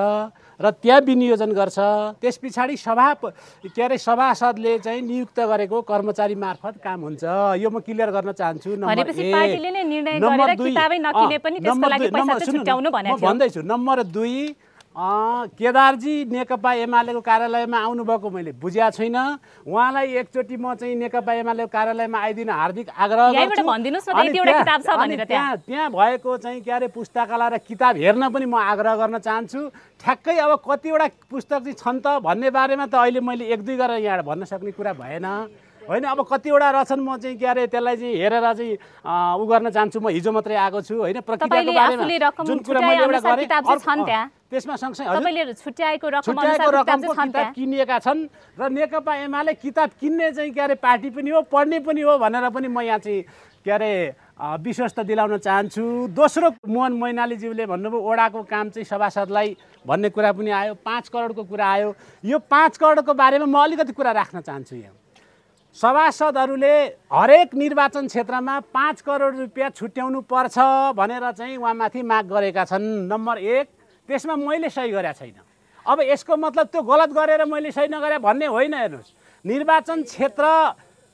र त्यहाँ विनियोजन गर्छ त्यस पछाडि सभा के अरे सभासदले चाहिँ नियुक्त गरेको कर्मचारी मार्फत काम हुन्छ यो म क्लियर गर्न चाहन्छु नम्बर दुई भन्दैछु नम्बर दुई केदारजी नेकपा एमालेको कार्यालयमा आउनुभएको मैले बुझिया छैन उहाँलाई एकचोटि म चाहिँ नेकपा एमालेको कार्यालयमा आइदिनु हार्दिक आग्रह त्यहाँ त्यहाँ भएको चाहिँ के अरे पुस्तकालय र किताब हेर्न पनि म आग्रह गर्न चाहन्छु ठ्याक्कै अब कतिवटा पुस्तक चाहिँ छन् त भन्ने बारेमा त अहिले मैले एक दुई गरेर यहाँबाट भन्न सक्ने कुरा भएन होइन अब कतिवटा रहेछन् म चाहिँ के अरे त्यसलाई चाहिँ हेरेर चाहिँ ऊ गर्न चाहन्छु म हिजो मात्रै आएको छु होइन जुन कुरा मैले एउटा गरेँ त्यसमा सँगसँगै किनिएका छन् र नेकपा एमाले किताब किन्ने चाहिँ के अरे पार्टी पनि हो पढ्ने पनि हो भनेर पनि म यहाँ चाहिँ के अरे विश्वस्त दिलाउन चाहन्छु दोस्रो मोहन मैनालीज्यूले भन्नुभयो ओडाको काम चाहिँ सभासदलाई भन्ने कुरा पनि आयो पाँच करोडको कुरा आयो यो पाँच करोडको बारेमा म अलिकति कुरा राख्न चाहन्छु यहाँ सभासदहरूले हरेक निर्वाचन क्षेत्रमा पाँच करोड रुपियाँ छुट्याउनु पर्छ भनेर चाहिँ उहाँमाथि माग गरेका छन् नम्बर एक त्यसमा मैले सही गरेका छैन अब यसको मतलब त्यो गलत गरेर मैले सही नगरे भन्ने होइन हेर्नुहोस् निर्वाचन क्षेत्र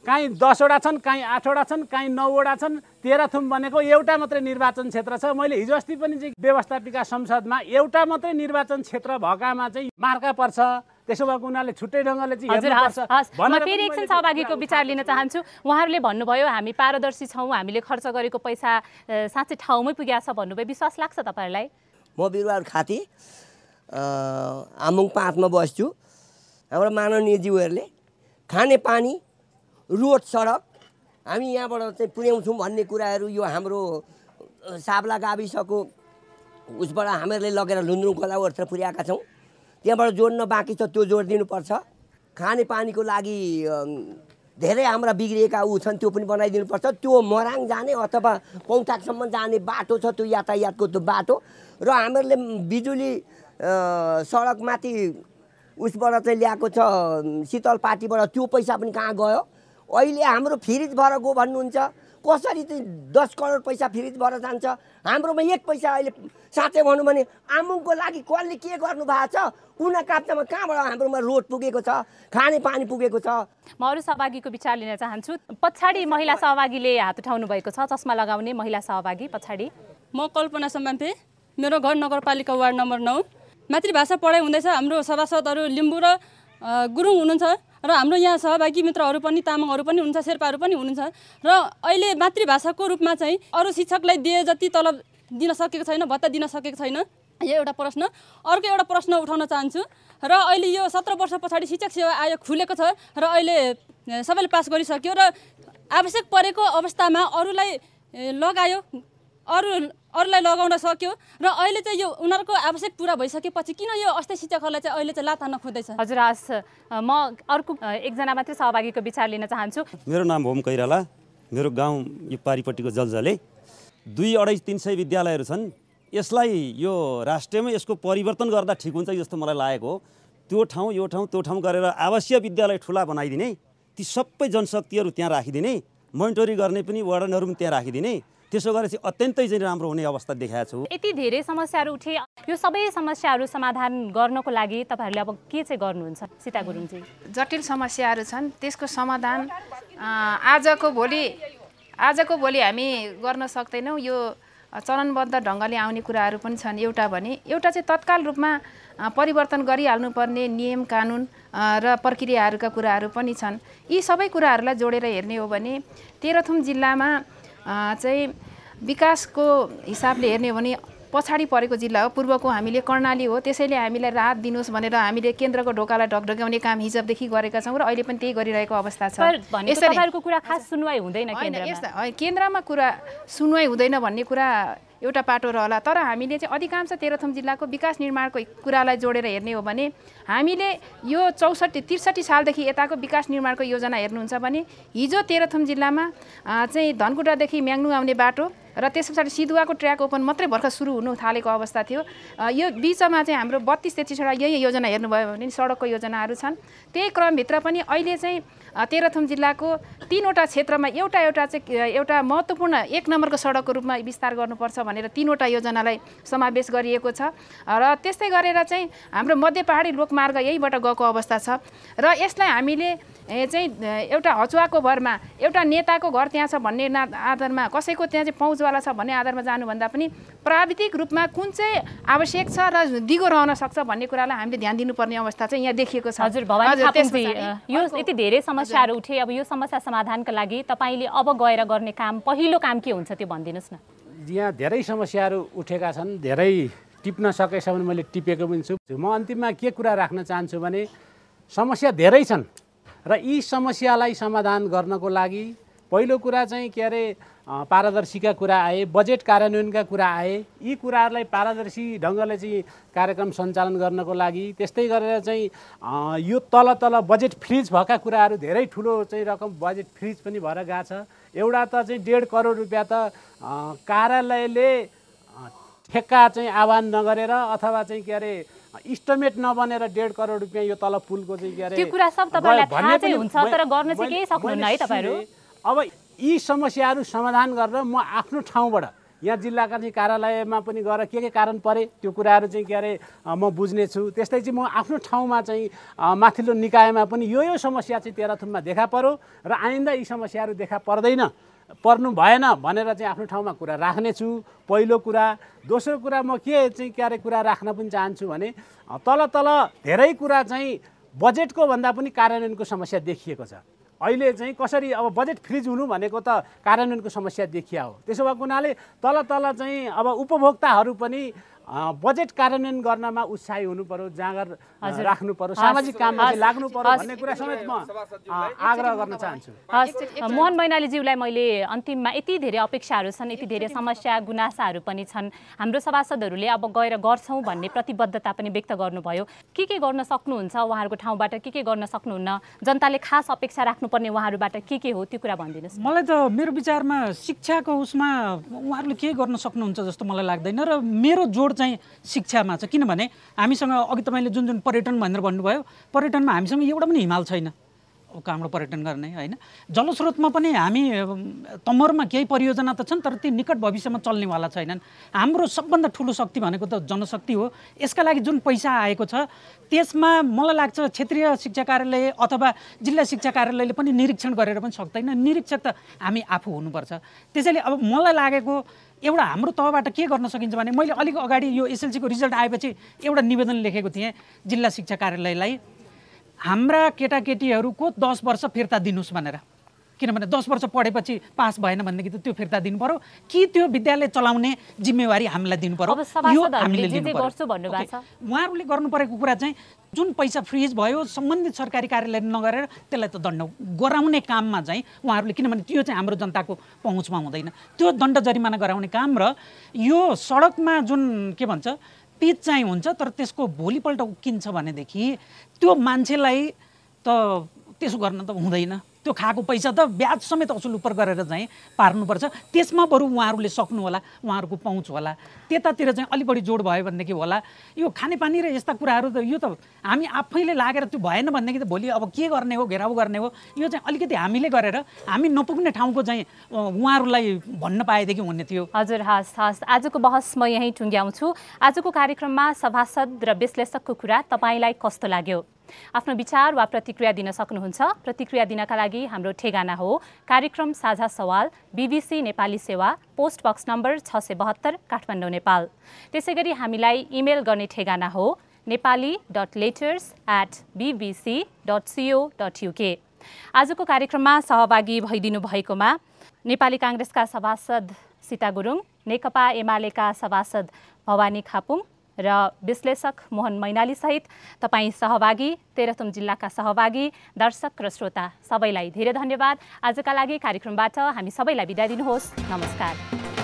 काहीँ दसवटा छन् काहीँ आठवटा छन् काहीँ नौवटा छन् तेह्र थुम भनेको एउटा मात्रै निर्वाचन क्षेत्र छ मैले हिजो अस्ति पनि चाहिँ व्यवस्थापिका संसदमा एउटा मात्रै निर्वाचन क्षेत्र भएकामा चाहिँ मार्का पर्छ त्यसो भएको उनीहरूले छुट्टै ढङ्गले चाहिँ फेरि एकछिन सहभागीको विचार लिन चाहन्छु उहाँहरूले भन्नुभयो हामी पारदर्शी छौँ हामीले खर्च गरेको पैसा साँच्चै ठाउँमै पुग्या छ भन्नुभयो विश्वास लाग्छ तपाईँहरूलाई म बिरुवा खाती आमुङ पाँचमा बस्छु हाम्रो माननीयज्यूहरूले खाने पानी रोड सडक हामी यहाँबाट चाहिँ पुर्याउँछौँ भन्ने कुराहरू यो हाम्रो साबला गाविसको उसबाट हामीहरूले लगेर लुन्द्रुङ खोला ओर्छ पुर्याएका छौँ त्यहाँबाट जोड्न बाँकी छ त्यो जोडिदिनुपर्छ खानेपानीको लागि धेरै हाम्रा बिग्रिएका ऊ छन् त्यो पनि बनाइदिनुपर्छ त्यो मराङ जाने अथवा पौठाकसम्म जाने बाटो छ त्यो यातायातको त्यो बाटो र हामीहरूले बिजुली सडकमाथि उसबाट चाहिँ ल्याएको छ शीतल पार्टीबाट त्यो पैसा पनि कहाँ गयो अहिले हाम्रो फ्रिज भएर गयो भन्नुहुन्छ कसरी चाहिँ दस करोड पैसा फेरि भएर जान्छ हाम्रोमा एक पैसा अहिले साँच्चै भनौँ भने आमुङको लागि कसले के गर्नु भएको छ कुना काप्चामा कहाँबाट हाम्रोमा रोड पुगेको छ खाने पानी पुगेको छ म अरू सहभागीको विचार लिन चाहन्छु पछाडि महिला सहभागीले हात उठाउनु भएको छ चस्मा लगाउने महिला सहभागी पछाडि म कल्पना सम्बाम्फे मेरो घर नगरपालिका वार्ड नम्बर नौ मातृभाषा पढाइ हुँदैछ हाम्रो सभासदहरू लिम्बू र गुरुङ हुनुहुन्छ र हाम्रो यहाँ सहभागी मित्रहरू पनि तामाङहरू पनि हुन्छ शेर्पाहरू पनि हुनुहुन्छ र अहिले मातृभाषाको रूपमा चाहिँ अरू शिक्षकलाई दिए जति तलब दिन सकेको छैन भत्ता दिन सकेको छैन यो एउटा प्रश्न अर्को एउटा प्रश्न उठाउन चाहन्छु र अहिले यो सत्र वर्ष पछाडि शिक्षक सेवा आयोग खुलेको छ र अहिले सबैले पास गरिसक्यो र आवश्यक परेको अवस्थामा अरूलाई लगायो अरू अरूलाई लगाउन सक्यो र अहिले चाहिँ यो उनीहरूको आवश्यक पुरा भइसकेपछि किन यो अस्थायी शिक्षकहरूलाई चाहिँ अहिले चाहिँ लाता नखोज्दैछ खोज्दैछ हजुर हस् म अर्को एकजना मात्रै सहभागीको विचार लिन चाहन्छु मेरो नाम होम कैराला मेरो गाउँ यो पारिपट्टिको जलजले दुई अढाई तिन सय विद्यालयहरू छन् यसलाई यो राष्ट्रियमै यसको परिवर्तन गर्दा ठिक हुन्छ जस्तो मलाई लागेको हो त्यो ठाउँ यो ठाउँ त्यो ठाउँ गरेर आवासीय विद्यालय ठुला बनाइदिने ती सबै जनशक्तिहरू त्यहाँ राखिदिने मोनिटरी गर्ने पनि वार्डनहरू पनि त्यहाँ राखिदिने त्यसो चाहिँ अत्यन्तै चाहिँ राम्रो हुने अवस्था देखाएको छु यति धेरै समस्याहरू उठे यो सबै समस्याहरू समाधान गर्नको लागि तपाईँहरूले अब के चाहिँ गर्नुहुन्छ सीता गुरुङजी जटिल समस्याहरू छन् त्यसको समाधान आजको भोलि आजको भोलि हामी गर्न सक्दैनौँ यो चरणबद्ध ढङ्गले आउने कुराहरू पनि छन् एउटा भने एउटा चाहिँ तत्काल रूपमा परिवर्तन गरिहाल्नुपर्ने नियम कानुन र प्रक्रियाहरूका कुराहरू पनि छन् यी सबै कुराहरूलाई जोडेर हेर्ने हो भने तेह्रथुम जिल्लामा चाहिँ विकासको हिसाबले हेर्ने हो भने पछाडि परेको जिल्ला हो पूर्वको हामीले कर्णाली हो त्यसैले हामीलाई राहत दिनुहोस् भनेर हामीले केन्द्रको ढोकालाई ढकढक्याउने काम हिजोदेखि गरेका छौँ र अहिले पनि त्यही गरिरहेको अवस्था छ कुरा खास सुनवाई हुँदैन केन्द्रमा कुरा सुनवाई हुँदैन भन्ने कुरा एउटा पाटो रहला तर हामीले चाहिँ अधिकांश तेह्रथम जिल्लाको विकास निर्माणको कुरालाई जोडेर हेर्ने हो भने हामीले यो चौसठी त्रिसठी सालदेखि यताको विकास निर्माणको योजना हेर्नुहुन्छ भने हिजो तेह्रथम जिल्लामा चाहिँ धनकुटादेखि म्याङ्नु आउने बाटो र त्यस पछाडि सिधुवाको ट्र्याक ओपन मात्रै भर्खर सुरु हुनु थालेको अवस्था थियो यो बिचमा चाहिँ हाम्रो बत्तिस तेत्तिसवटा यही योजना हेर्नुभयो भने सडकको योजनाहरू छन् त्यही क्रमभित्र पनि अहिले चाहिँ तेह्रथुम जिल्लाको तिनवटा क्षेत्रमा एउटा एउटा चाहिँ एउटा महत्त्वपूर्ण एक नम्बरको सडकको रूपमा विस्तार गर्नुपर्छ भनेर तिनवटा योजनालाई समावेश गरिएको छ र त्यस्तै गरेर चाहिँ हाम्रो मध्य पहाडी लोकमार्ग यहीबाट गएको अवस्था छ र यसलाई हामीले चाहिँ एउटा हचुवाको भरमा एउटा नेताको घर त्यहाँ छ भन्ने ना आधारमा कसैको त्यहाँ चाहिँ पहुँचवाला छ भन्ने आधारमा जानुभन्दा पनि प्राविधिक रूपमा कुन चाहिँ आवश्यक छ र दिगो रहन सक्छ भन्ने कुरालाई हामीले ध्यान दिनुपर्ने अवस्था चाहिँ यहाँ देखिएको छ हजुर यो यति धेरै समस्याहरू उठे अब यो समस्या समाधानका लागि तपाईँले अब गएर गर्ने काम पहिलो काम के हुन्छ त्यो भनिदिनुहोस् न यहाँ धेरै समस्याहरू उठेका छन् धेरै टिप्न सकेसम्म मैले टिपेको पनि छु म अन्तिममा के कुरा राख्न चाहन्छु भने समस्या धेरै छन् र यी समस्यालाई समाधान गर्नको लागि पहिलो कुरा चाहिँ के अरे पारदर्शीका कुरा आए बजेट कार्यान्वयनका कुरा आए यी कुराहरूलाई पारदर्शी ढङ्गले चाहिँ कार्यक्रम सञ्चालन गर्नको लागि त्यस्तै गरेर चाहिँ यो तल तल बजेट फ्रिज भएका कुराहरू धेरै ठुलो चाहिँ रकम बजेट फ्रिज पनि भएर गएको छ एउटा त चाहिँ डेढ करोड रुपियाँ त कार्यालयले ठेक्का चाहिँ आह्वान नगरेर अथवा चाहिँ के अरे इस्टिमेट नबनेर डेढ करोड रुपियाँ यो तल पुलको चाहिँ के अरे अब यी समस्याहरू समाधान गरेर म आफ्नो ठाउँबाट यहाँ जिल्लाका चाहिँ कार्यालयमा पनि गएर के के कारण परे त्यो कुराहरू चाहिँ के अरे म बुझ्नेछु त्यस्तै चाहिँ म आफ्नो ठाउँमा चाहिँ माथिल्लो निकायमा पनि यो यो समस्या चाहिँ तेह्रथुममा देखा परो र आइन्दा यी समस्याहरू देखा पर्दैन पर्नु भएन भनेर चाहिँ आफ्नो ठाउँमा कुरा राख्नेछु पहिलो कुरा दोस्रो कुरा म के चाहिँ के अरे कुरा राख्न पनि चाहन्छु भने तल तल धेरै कुरा चाहिँ बजेटको भन्दा पनि कार्यान्वयनको समस्या देखिएको छ अहिले चाहिँ कसरी अब बजेट फ्रिज हुनु भनेको त कार्यान्वयनको समस्या देखिया हो त्यसो भएको हुनाले तल तल चाहिँ अब उपभोक्ताहरू पनि बजेट कार्यान्वयन गर्नमा उत्साही हुनु पर्यो जाँगर राख्नु पर्यो सामाजिक काममा लाग्नु पर्यो भन्ने कुरा समेत म आग्रह गर्न चाहन्छु मोहन मैनालीज्यूलाई मैले अन्तिममा यति धेरै अपेक्षाहरू छन् यति धेरै समस्या गुनासाहरू पनि छन् हाम्रो सभासदहरूले अब गएर गर्छौँ भन्ने प्रतिबद्धता पनि व्यक्त गर्नुभयो के के गर्न सक्नुहुन्छ उहाँहरूको ठाउँबाट के के गर्न सक्नुहुन्न जनताले खास अपेक्षा राख्नुपर्ने उहाँहरूबाट के के हो त्यो कुरा भनिदिनुहोस् मलाई त मेरो विचारमा शिक्षाको उसमा उहाँहरूले के गर्न सक्नुहुन्छ जस्तो मलाई लाग्दैन र मेरो जोड चाहिँ शिक्षामा छ किनभने हामीसँग अघि तपाईँले जुन जुन पर्यटन भनेर भन्नुभयो पर्यटनमा हामीसँग एउटा पनि हिमाल छैन कहाँबाट पर्यटन गर्ने होइन जलस्रोतमा पनि हामी तमरमा केही परियोजना त छन् तर ती निकट भविष्यमा चल्नेवाला छैनन् हाम्रो सबभन्दा ठुलो शक्ति भनेको त जनशक्ति हो यसका लागि जुन पैसा आएको छ त्यसमा मलाई लाग्छ क्षेत्रीय शिक्षा कार्यालय अथवा जिल्ला शिक्षा कार्यालयले पनि निरीक्षण गरेर पनि सक्दैन निरीक्षक त हामी आफू हुनुपर्छ त्यसैले अब मलाई लागेको एउटा हाम्रो तहबाट के गर्न सकिन्छ भने मैले अलिक अगाडि यो एसएलसीको रिजल्ट आएपछि एउटा निवेदन लेखेको थिएँ जिल्ला शिक्षा कार्यालयलाई हाम्रा केटाकेटीहरूको दस वर्ष फिर्ता दिनुहोस् भनेर किनभने दस वर्ष पढेपछि पास भएन भनेदेखि त त्यो फिर्ता दिनु पर्यो कि त्यो विद्यालय चलाउने जिम्मेवारी हामीलाई दिनु पर्यो उहाँहरूले गर्नु परेको कुरा चाहिँ जुन पैसा फ्रिज भयो सम्बन्धित सरकारी कार्यालय नगरेर त्यसलाई त दण्ड गराउने काममा चाहिँ उहाँहरूले किनभने त्यो चाहिँ हाम्रो जनताको पहुँचमा हुँदैन त्यो दण्ड जरिमाना गराउने काम र यो सडकमा जुन के भन्छ पिच चाहिँ हुन्छ तर त्यसको भोलिपल्ट उक्किन्छ भनेदेखि त्यो मान्छेलाई त त्यसो गर्न त हुँदैन त्यो खाएको पैसा त ब्याज समेत असुल उप गरेर चाहिँ पार्नुपर्छ त्यसमा बरु उहाँहरूले सक्नु होला उहाँहरूको पहुँच होला त्यतातिर चाहिँ अलिक बढी जोड भयो भनेदेखि होला यो खानेपानी र यस्ता कुराहरू त यो त हामी आफैले लागेर त्यो भएन भनेदेखि त भोलि अब के गर्ने हो घेराउ गर्ने हो यो चाहिँ अलिकति हामीले गरेर हामी नपुग्ने ठाउँको चाहिँ उहाँहरूलाई भन्न पाएदेखि हुने थियो हजुर हस् हस् आजको बहस म यहीँ टुङ्ग्याउँछु आजको कार्यक्रममा सभासद र विश्लेषकको कुरा तपाईँलाई कस्तो लाग्यो आफ्नो विचार वा प्रतिक्रिया दिन सक्नुहुन्छ प्रतिक्रिया दिनका लागि हाम्रो ठेगाना हो कार्यक्रम साझा सवाल बिबिसी नेपाली सेवा पोस्ट बक्स नम्बर छ सय बहत्तर काठमाडौँ नेपाल त्यसै गरी हामीलाई इमेल गर्ने ठेगाना हो Nepali dot letters at BBC dot co dot UK आजको कार्यक्रममा सहभागी भइदिनु भएकोमा नेपाली काङ्ग्रेसका सभासद सीता गुरुङ नेकपा एमालेका सभासद भवानी खापुङ र विश्लेषक मोहन सहित तपाईँ सहभागी तेह्रथुम जिल्लाका सहभागी दर्शक र श्रोता सबैलाई धेरै धन्यवाद आजका लागि कार्यक्रमबाट हामी सबैलाई बिदा दिनुहोस् नमस्कार